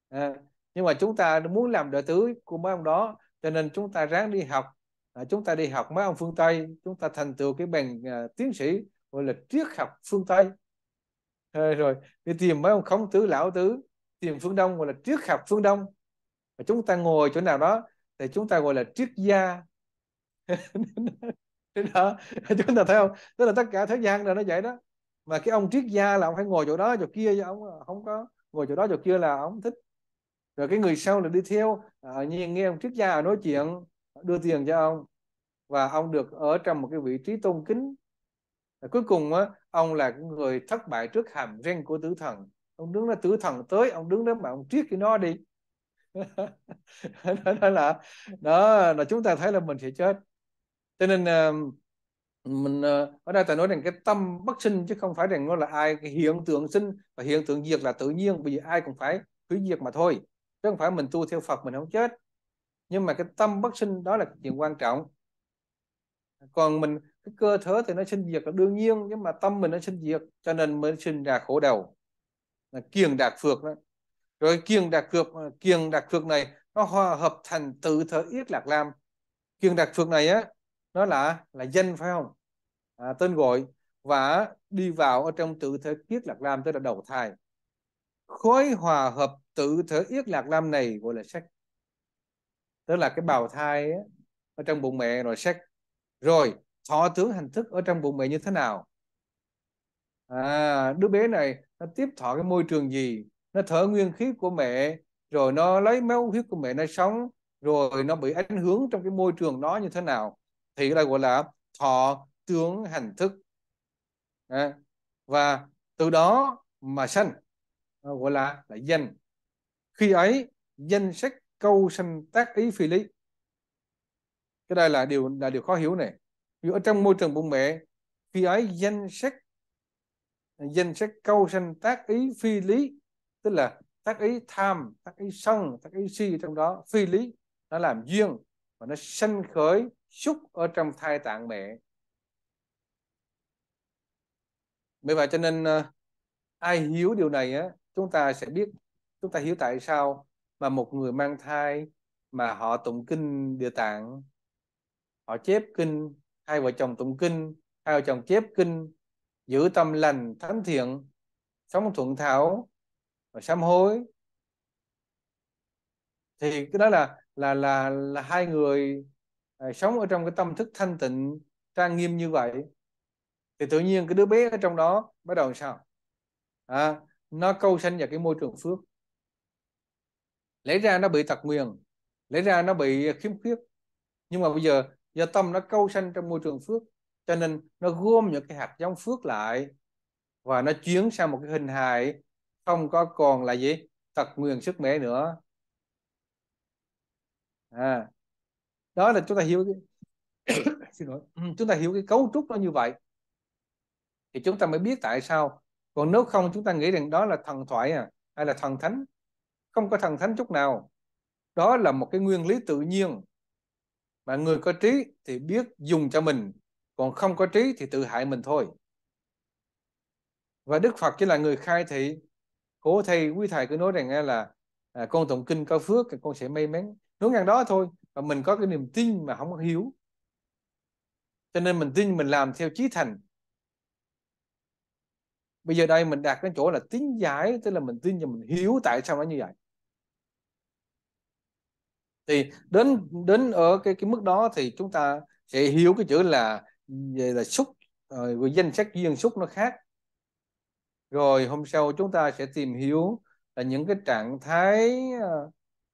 à, nhưng mà chúng ta muốn làm đệ tứ của mấy ông đó cho nên chúng ta ráng đi học à, chúng ta đi học mấy ông phương tây chúng ta thành tựu cái bằng à, tiến sĩ gọi là triết học phương tây à, rồi đi tìm mấy ông khổng tử lão tử tìm phương đông gọi là triết học phương đông và chúng ta ngồi chỗ nào đó thì chúng ta gọi là triết gia đó chúng ta thấy không tức là tất cả thế gian là nó vậy đó mà cái ông triết gia là ông phải ngồi chỗ đó chỗ kia chứ ông không có ngồi chỗ đó chỗ kia là ông thích rồi cái người sau là đi theo à, nhìn nghe ông triết gia nói chuyện đưa tiền cho ông và ông được ở trong một cái vị trí tôn kính và cuối cùng á, ông là người thất bại trước hàm răng của tử thần ông đứng đó tử thần tới ông đứng đó mà ông triết cái nó đi đó là đó là chúng ta thấy là mình sẽ chết cho nên à, mình à, ở đây ta nói rằng cái tâm bất sinh chứ không phải rằng nó là ai cái hiện tượng sinh và hiện tượng diệt là tự nhiên bởi vì ai cũng phải hủy diệt mà thôi chứ không phải mình tu theo Phật mình không chết nhưng mà cái tâm bất sinh đó là chuyện quan trọng còn mình cái cơ thể thì nó sinh diệt là đương nhiên nhưng mà tâm mình nó sinh diệt cho nên mới sinh ra khổ đầu là kiền đạt phược đó rồi kiền đạt phược kiền đạt phược này nó hòa hợp thành tự thở yết lạc lam kiền đạt phược này á nó là là danh phải không à, tên gọi và đi vào ở trong tự thể kiết lạc lam tức là đầu thai khối hòa hợp tự thở yết lạc lam này gọi là sắc tức là cái bào thai ấy, ở trong bụng mẹ rồi sắc rồi thọ tướng hành thức ở trong bụng mẹ như thế nào à, đứa bé này nó tiếp thọ cái môi trường gì nó thở nguyên khí của mẹ rồi nó lấy máu huyết của mẹ nó sống rồi nó bị ảnh hưởng trong cái môi trường đó như thế nào thì đây gọi là thọ tướng hành thức à, và từ đó mà sanh gọi ờ, là là danh khi ấy danh sách câu sanh tác ý phi lý cái đây là điều là điều khó hiểu này vì ở trong môi trường bụng mẹ khi ấy danh sách danh sách câu sanh tác ý phi lý tức là tác ý tham tác ý sân tác ý si trong đó phi lý nó làm duyên và nó sanh khởi xúc ở trong thai tạng mẹ bởi vậy cho nên ờ, ai hiểu điều này á chúng ta sẽ biết chúng ta hiểu tại sao mà một người mang thai mà họ tụng kinh địa tạng họ chép kinh hai vợ chồng tụng kinh hai vợ chồng chép kinh giữ tâm lành thánh thiện sống thuận thảo và sám hối thì cái đó là là là là hai người à, sống ở trong cái tâm thức thanh tịnh trang nghiêm như vậy thì tự nhiên cái đứa bé ở trong đó bắt đầu sao à, nó câu sanh vào cái môi trường phước lẽ ra nó bị tật nguyền lẽ ra nó bị khiếm khuyết nhưng mà bây giờ do tâm nó câu sanh trong môi trường phước cho nên nó gom những cái hạt giống phước lại và nó chuyển sang một cái hình hài không có còn là gì tật nguyền sức mẻ nữa à đó là chúng ta hiểu cái... xin lỗi chúng ta hiểu cái cấu trúc nó như vậy thì chúng ta mới biết tại sao còn nếu không chúng ta nghĩ rằng đó là thần thoại à hay là thần thánh không có thần thánh chút nào đó là một cái nguyên lý tự nhiên mà người có trí thì biết dùng cho mình còn không có trí thì tự hại mình thôi và đức phật chỉ là người khai thị cố thầy quý thầy cứ nói rằng là à, con tụng kinh cao phước con sẽ may mắn nói ngang đó thôi và mình có cái niềm tin mà không hiểu cho nên mình tin mình làm theo trí thành bây giờ đây mình đạt đến chỗ là tính giải tức là mình tin và mình hiểu tại sao nó như vậy thì đến đến ở cái cái mức đó thì chúng ta sẽ hiểu cái chữ là về là xúc rồi ờ, danh sách duyên xúc nó khác rồi hôm sau chúng ta sẽ tìm hiểu là những cái trạng thái ờ,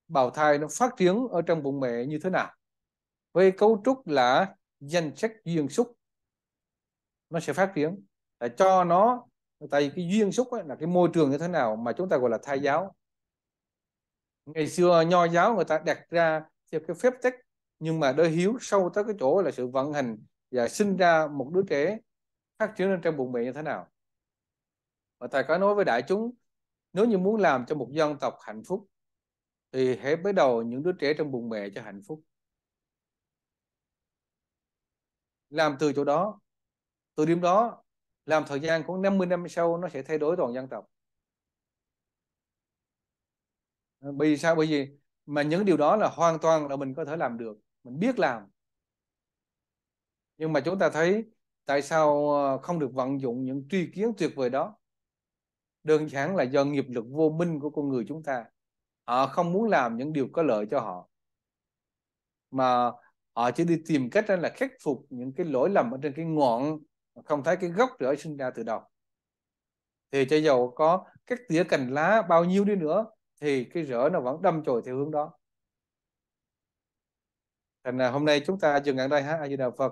bào thai nó phát triển ở trong bụng mẹ như thế nào với cấu trúc là danh sách duyên xúc nó sẽ phát triển để cho nó tại vì cái duyên xúc ấy, là cái môi trường như thế nào mà chúng ta gọi là thai ừ. giáo ngày xưa nho giáo người ta đặt ra theo cái phép tắc nhưng mà đôi hiếu sâu tới cái chỗ là sự vận hành và sinh ra một đứa trẻ phát triển lên trong bụng mẹ như thế nào và thầy có nói với đại chúng nếu như muốn làm cho một dân tộc hạnh phúc thì hãy bắt đầu những đứa trẻ trong bụng mẹ cho hạnh phúc làm từ chỗ đó từ điểm đó làm thời gian khoảng 50 năm sau nó sẽ thay đổi toàn dân tộc ờ, bởi vì sao bởi vì mà những điều đó là hoàn toàn là mình có thể làm được mình biết làm nhưng mà chúng ta thấy tại sao ờ, không được vận dụng những tri kiến tuyệt vời đó đơn giản là do nghiệp lực vô minh của con người chúng ta họ không muốn làm những điều có lợi cho họ mà họ chỉ đi tìm cách là khắc phục những cái lỗi lầm ở trên cái ngọn không thấy cái gốc rễ sinh ra từ đầu thì cho dầu có các tỉa cành lá bao nhiêu đi nữa thì cái rễ nó vẫn đâm chồi theo hướng đó thành là hôm nay chúng ta dừng ở đây ha a di đà phật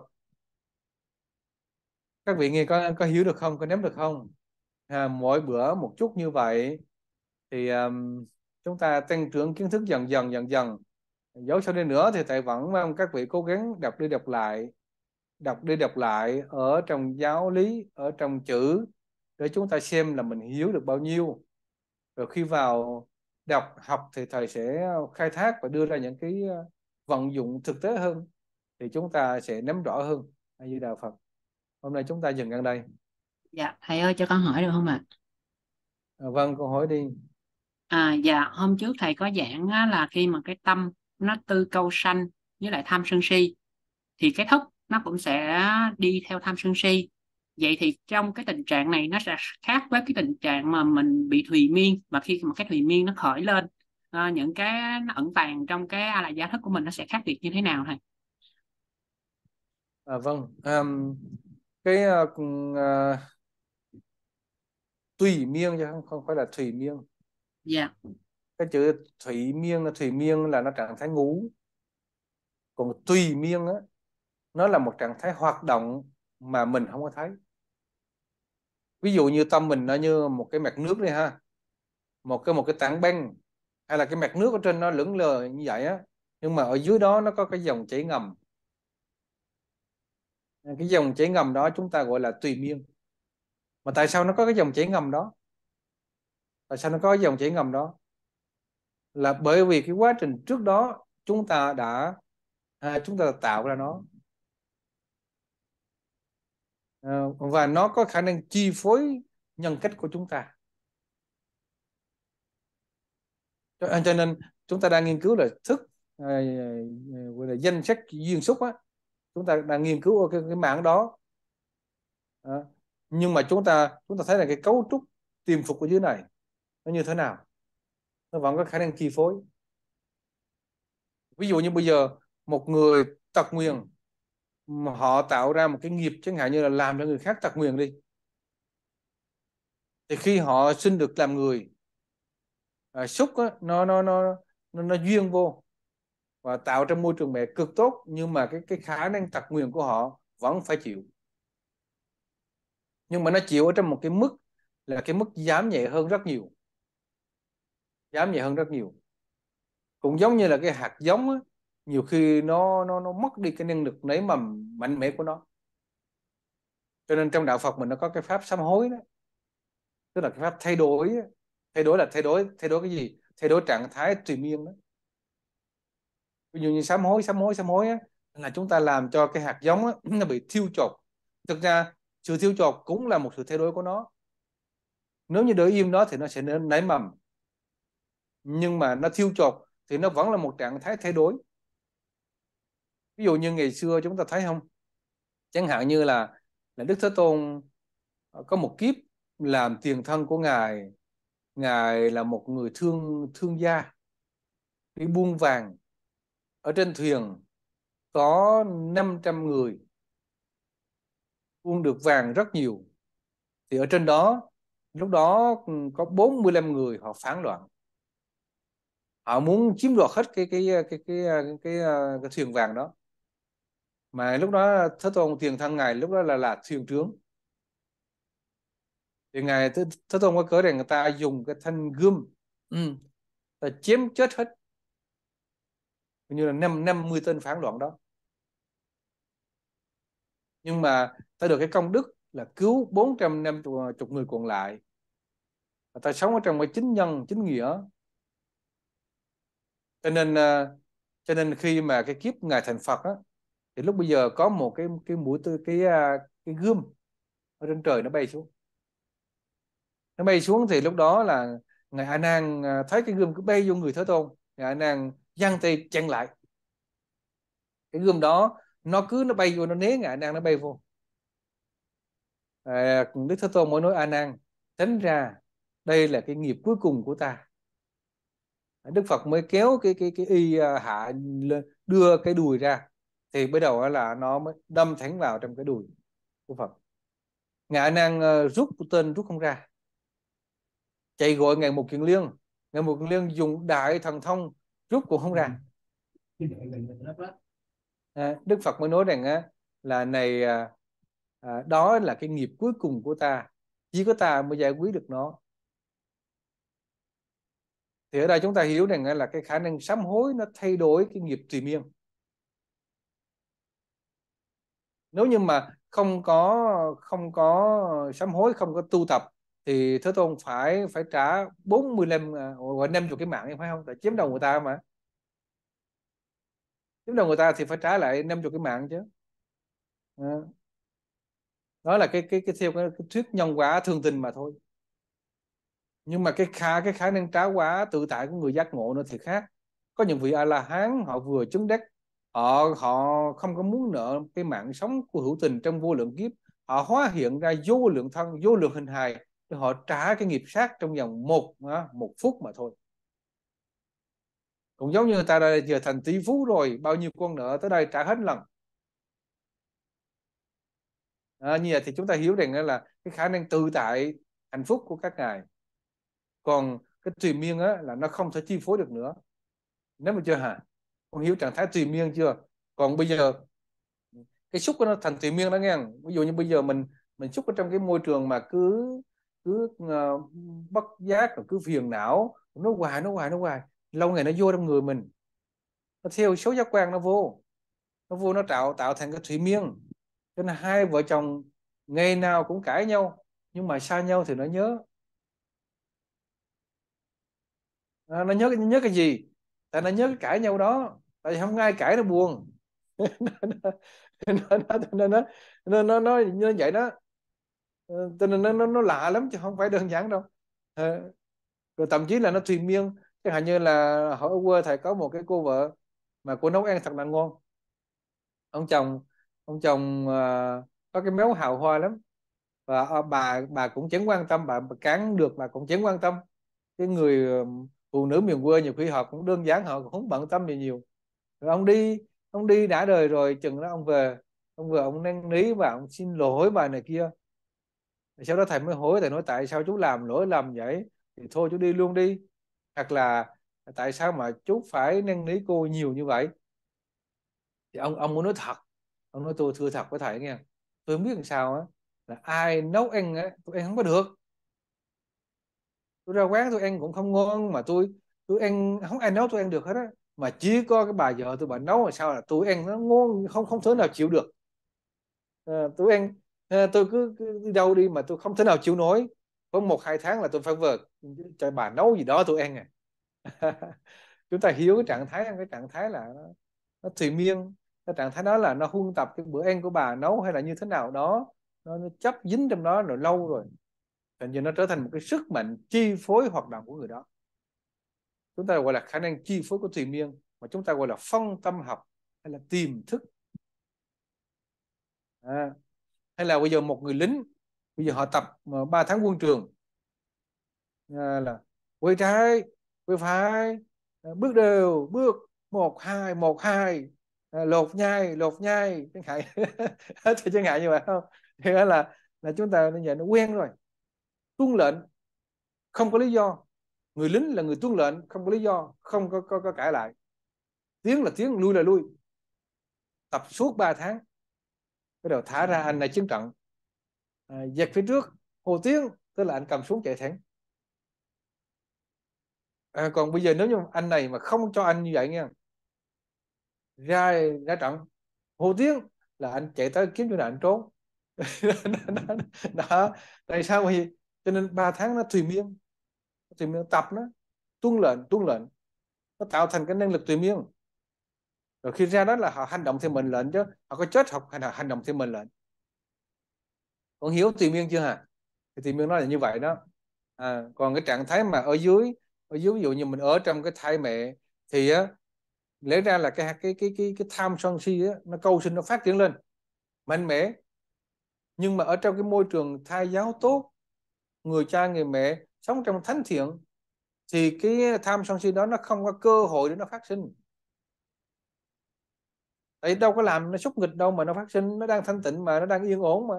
các vị nghe có có hiểu được không có nắm được không à, mỗi bữa một chút như vậy thì um, chúng ta tăng trưởng kiến thức dần dần dần dần dấu sau đây nữa thì tại vẫn mong các vị cố gắng đọc đi đọc lại đọc đi đọc lại ở trong giáo lý ở trong chữ để chúng ta xem là mình hiểu được bao nhiêu rồi khi vào đọc học thì thầy sẽ khai thác và đưa ra những cái ờ, vận dụng thực tế hơn thì chúng ta sẽ nắm rõ hơn như đạo phật hôm nay chúng ta dừng ngang đây dạ thầy ơi cho con hỏi được không ạ à? vâng con hỏi đi à dạ hôm trước thầy có giảng là khi mà cái tâm nó tư câu sanh với lại tham sân si thì cái thức nó cũng sẽ đi theo tham sân si vậy thì trong cái tình trạng này nó sẽ khác với cái tình trạng mà mình bị thùy miên và khi mà cái thùy miên nó khởi lên uh, những cái nó ẩn tàng trong cái a la gia thức của mình nó sẽ khác biệt như thế nào thầy à, vâng um, cái uh, uh, miên chứ không, phải là thủy miên dạ cái chữ thủy miên là thủy miên là nó trạng thái ngủ còn tùy miên á nó là một trạng thái hoạt động mà mình không có thấy ví dụ như tâm mình nó như một cái mặt nước đi ha một cái một cái tảng băng hay là cái mặt nước ở trên nó lững lờ như vậy á nhưng mà ở dưới đó nó có cái dòng chảy ngầm cái dòng chảy ngầm đó chúng ta gọi là tùy miên mà tại sao nó có cái dòng chảy ngầm đó tại sao nó có cái dòng chảy ngầm đó là bởi vì cái quá trình trước đó chúng ta đã à, chúng ta đã tạo ra nó Ờ, và nó có khả năng chi phối nhân cách của chúng ta cho à, nên chúng ta đang nghiên cứu là thức à, à, gọi là danh sách duyên xúc á chúng ta đang nghiên cứu ở cái, cái mạng đó à, nhưng mà chúng ta chúng ta thấy là cái cấu trúc tiềm phục của dưới này nó như thế nào nó vẫn có khả năng chi phối ví dụ như bây giờ một người tật nguyền mà họ tạo ra một cái nghiệp chẳng hạn như là làm cho người khác tật nguyền đi thì khi họ xin được làm người à, xúc á, nó, nó nó nó nó duyên vô và tạo ra môi trường mẹ cực tốt nhưng mà cái cái khả năng tật nguyền của họ vẫn phải chịu nhưng mà nó chịu ở trong một cái mức là cái mức giảm nhẹ hơn rất nhiều giảm nhẹ hơn rất nhiều cũng giống như là cái hạt giống á, nhiều khi nó nó nó mất đi cái năng lực nấy mà mạnh mẽ của nó cho nên trong đạo Phật mình nó có cái pháp sám hối đó tức là cái pháp thay đổi thay đổi là thay đổi thay đổi cái gì thay đổi trạng thái tùy miên đó ví dụ như sám hối sám hối sám hối á, là chúng ta làm cho cái hạt giống á, nó bị thiêu chột thực ra sự thiêu chột cũng là một sự thay đổi của nó nếu như để im nó thì nó sẽ nảy mầm nhưng mà nó thiêu chột thì nó vẫn là một trạng thái thay đổi ví dụ như ngày xưa chúng ta thấy không chẳng hạn như là là đức thế tôn có một kiếp làm tiền thân của ngài ngài là một người thương thương gia đi buôn vàng ở trên thuyền có 500 người buôn được vàng rất nhiều thì ở trên đó lúc đó có 45 người họ phản loạn họ muốn chiếm đoạt hết cái cái cái cái cái, cái, cái, cái thuyền vàng đó mà lúc đó thất ông tiền thân ngài lúc đó là là thiền trướng thì ngài thất ông có cớ để người ta dùng cái thân gươm ừ, là chém chết hết như là năm năm mươi tên phán đoạn đó nhưng mà ta được cái công đức là cứu bốn trăm năm 450 người còn lại và ta sống ở trong cái chính nhân chính nghĩa cho nên à, cho nên khi mà cái kiếp ngài thành Phật á thì lúc bây giờ có một cái cái mũi tư cái à, cái gươm ở trên trời nó bay xuống nó bay xuống thì lúc đó là ngài a nan à, thấy cái gươm cứ bay vô người thế tôn ngài a nan giang tay chặn lại cái gươm đó nó cứ nó bay vô nó né ngài a nan nó bay vô à, đức thế tôn mới nói a nan tính ra đây là cái nghiệp cuối cùng của ta đức phật mới kéo cái cái cái y à, hạ lên đưa cái đùi ra thì bắt đầu là nó mới đâm thẳng vào trong cái đùi của Phật ngạ năng ờ, rút tên rút không ra chạy gọi ngài một kiền liên ngài một kiền liên dùng đại thần thông rút cũng không ra ờ, đức phật mới nói rằng là này à, à, đó là cái nghiệp cuối cùng của ta chỉ có ta mới giải quyết được nó thì ở đây chúng ta hiểu rằng là cái khả năng sám hối nó thay đổi cái nghiệp tùy miên nếu như mà không có không có sám hối không có tu tập thì thế tôn phải phải trả 45 mươi à, năm chục cái mạng phải không tại chiếm đầu người ta mà chiếm đầu người ta thì phải trả lại năm chục cái mạng chứ đó là cái cái cái theo cái, cái thuyết nhân quả thường tình mà thôi nhưng mà cái khả cái khả năng trả quả tự tại của người giác ngộ nó thì khác có những vị a la hán họ vừa chứng đắc họ họ không có muốn nợ cái mạng sống của hữu tình trong vô lượng kiếp họ hóa hiện ra vô lượng thân vô lượng hình hài để họ trả cái nghiệp sát trong vòng một một phút mà thôi cũng giống như ta đây giờ thành tỷ phú rồi bao nhiêu con nợ tới đây trả hết lần à, như vậy thì chúng ta hiểu rằng là cái khả năng tự tại hạnh phúc của các ngài còn cái tùy miên á là nó không thể chi phối được nữa nếu mà chưa hả con hiểu trạng thái tùy miên chưa còn bây giờ cái xúc của nó thành tùy miên đó nghe ví dụ như bây giờ mình mình xúc ở trong cái môi trường mà cứ cứ uh, bất giác rồi cứ phiền não nó hoài nó hoài nó hoài lâu ngày nó vô trong người mình nó theo số giác quan nó vô nó vô nó tạo tạo thành cái thủy miên cho nên hai vợ chồng ngày nào cũng cãi nhau nhưng mà xa nhau thì nó nhớ à, nó nhớ nhớ cái gì tại nó nhớ cái cãi nhau đó tại vì không ai cãi nó buồn nên nó nó nó nó vậy đó ờ, cho nên nó, nó nó lạ lắm chứ không phải đơn giản đâu ờ, rồi thậm chí là nó thuyền miên chẳng hạn như là ở quê thầy có một cái cô vợ mà cô nấu ăn thật là ngon ông chồng ông chồng uh, có cái méo hào hoa lắm và bà bà cũng chẳng quan tâm bà, bà cán được bà cũng chẳng quan tâm cái người phụ nữ miền quê nhiều khi họ cũng đơn giản họ cũng không bận tâm gì nhiều rồi ông đi ông đi đã đời rồi chừng đó ông về ông về ông năn nỉ và ông xin lỗi bà này kia sau đó thầy mới hối thầy nói tại sao chú làm lỗi làm vậy thì thôi chú đi luôn đi hoặc là tại sao mà chú phải năn nỉ cô nhiều như vậy thì ông ông muốn nói thật ông nói tôi thưa thật với thầy nghe tôi không biết làm sao á là ai nấu ăn á tôi ăn không có được tôi ra quán tôi ăn cũng không ngon mà tôi tôi ăn không ai nấu tôi ăn được hết á mà chỉ có cái bà vợ tôi bà nấu mà sao là tôi ăn nó ngon không không thể nào chịu được à, tụi ăn à, ờ, tôi cứ, cứ đi đâu đi mà tôi không thể nào chịu nổi có một hai tháng là tôi phải vợ cho bà nấu gì đó tôi ăn à chúng ta hiểu cái trạng thái cái trạng thái là nó, nó thùy miên cái trạng thái đó là nó huân tập cái bữa ăn của bà nấu hay là như thế nào đó nó, nó chấp dính trong đó rồi lâu rồi thành ra nó trở thành một cái sức mạnh chi phối hoạt động của người đó chúng ta gọi là khả năng chi phối của thùy miên mà chúng ta gọi là phân tâm học hay là tiềm thức à, hay là bây giờ một người lính bây giờ họ tập 3 à, tháng quân trường à, là quay trái quay phải à, bước đều bước một hai một hai à, lột nhai lột nhai chẳng hạn thì chẳng hạn như vậy không thì đó là là chúng ta bây nhận nó quen rồi tuân lệnh không có lý do người lính là người tuân lệnh không có lý do không có, có, có cãi lại tiếng là tiếng lui là lui tập suốt 3 tháng bắt đầu thả ra ừ. anh này chiến trận à, dẹp phía trước hồ tiếng tức là anh cầm xuống chạy thẳng à, còn bây giờ nếu như anh này mà không cho anh như vậy nha ra ra trận hồ tiếng là anh chạy tới kiếm chỗ nào anh trốn đó, đó, đó, đó. tại sao vậy cho nên 3 tháng nó thùy miên tùy miên tập nó tuân lệnh tuân lệnh nó tạo thành cái năng lực tùy miên rồi khi ra đó là họ hành động theo mệnh lệnh chứ họ có chết học hành hành động theo mệnh lệnh con hiểu tùy miên chưa hả thì tùy miên nó là như vậy đó à, còn cái trạng thái mà ở dưới ở dưới ví dụ như mình ở trong cái thai mẹ thì á, lẽ ra là cái cái cái cái cái tham sân si á, nó câu sinh nó phát triển lên mạnh mẽ nhưng mà ở trong cái môi trường thai giáo tốt người cha người mẹ sống trong thánh thiện thì cái tham sân si đó nó không có cơ hội để nó phát sinh tại đâu có làm nó xúc nghịch đâu mà nó phát sinh nó đang thanh tịnh mà nó đang yên ổn mà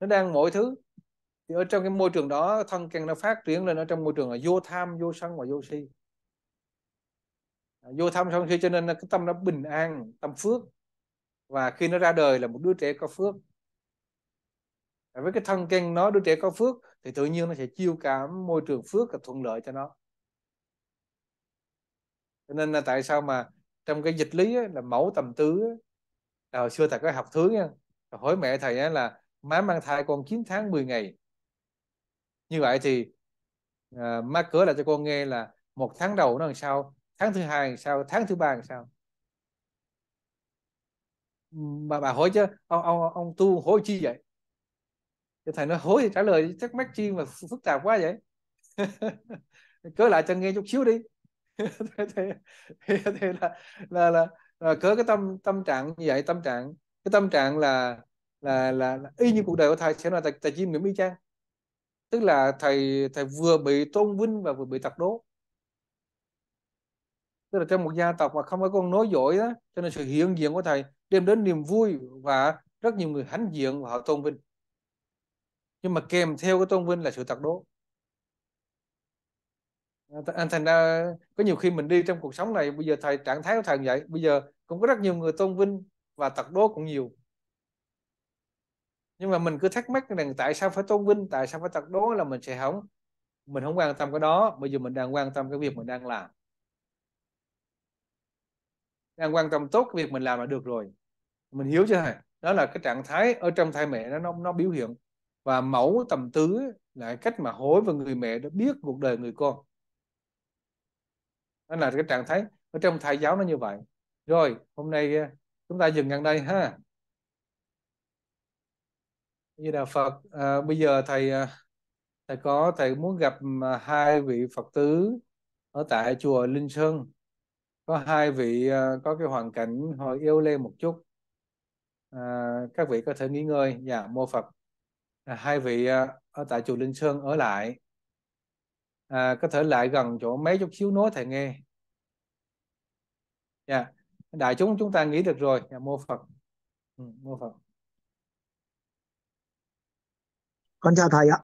nó đang mọi thứ thì ở trong cái môi trường đó thân càng nó phát triển lên ở trong môi trường là vô tham vô sân và vô si vô tham sân si cho nên cái tâm nó bình an tâm phước và khi nó ra đời là một đứa trẻ có phước với cái thân căn nó đứa trẻ có phước thì tự nhiên nó sẽ chiêu cảm môi trường phước và thuận lợi cho nó cho nên là tại sao mà trong cái dịch lý ấy, là mẫu tầm tứ ấy, là hồi xưa thầy có học thứ nha thầy hỏi mẹ thầy là má mang thai con 9 tháng 10 ngày như vậy thì à, má cửa lại cho con nghe là một tháng đầu nó làm sao tháng thứ hai làm sao tháng thứ ba làm sao mà bà hỏi chứ ông ông ông tu hỏi chi vậy thì thầy nói hối thì trả lời thắc mắc chi mà phức tạp quá vậy cớ lại cho nghe chút xíu đi thế, thế, thế, là, là là là cớ cái tâm tâm trạng như vậy tâm trạng cái tâm trạng là là là, là y như cuộc đời của thầy sẽ là thầy, thầy chiêm nghiệm y chang tức là thầy thầy vừa bị tôn vinh và vừa bị tập đố tức là trong một gia tộc mà không có con nói dối đó cho nên sự hiện diện của thầy đem đến niềm vui và rất nhiều người hãnh diện và họ tôn vinh nhưng mà kèm theo cái tôn vinh là sự tật đố à, anh thành ra có nhiều khi mình đi trong cuộc sống này bây giờ thầy trạng thái của thầy vậy bây giờ cũng có rất nhiều người tôn vinh và tật đố cũng nhiều nhưng mà mình cứ thắc mắc rằng tại sao phải tôn vinh tại sao phải tật đố là mình sẽ hỏng mình không quan tâm cái đó bây giờ mình đang quan tâm cái việc mình đang làm đang quan tâm tốt cái việc mình làm là được rồi mình hiểu chưa hả đó là cái trạng thái ở trong thai mẹ nó nó, nó biểu hiện và mẫu tầm tứ là cách mà hối và người mẹ đã biết cuộc đời người con đó là cái trạng thái ở trong thầy giáo nó như vậy rồi hôm nay à, chúng ta dừng ngang đây ha như là Phật à, bây giờ thầy à, thầy có thầy muốn gặp à, hai vị Phật tử ở tại chùa Linh Sơn có hai vị có cái hoàn cảnh hồi yêu lên một chút à, các vị có thể nghỉ ngơi dạ mô Phật À, hai vị à, ở tại chùa Linh Sơn ở lại à, có thể lại gần chỗ mấy chút xíu nói thầy nghe dạ yeah. đại chúng chúng ta nghĩ được rồi dạ, yeah, mô Phật ừ, mô Phật con chào thầy ạ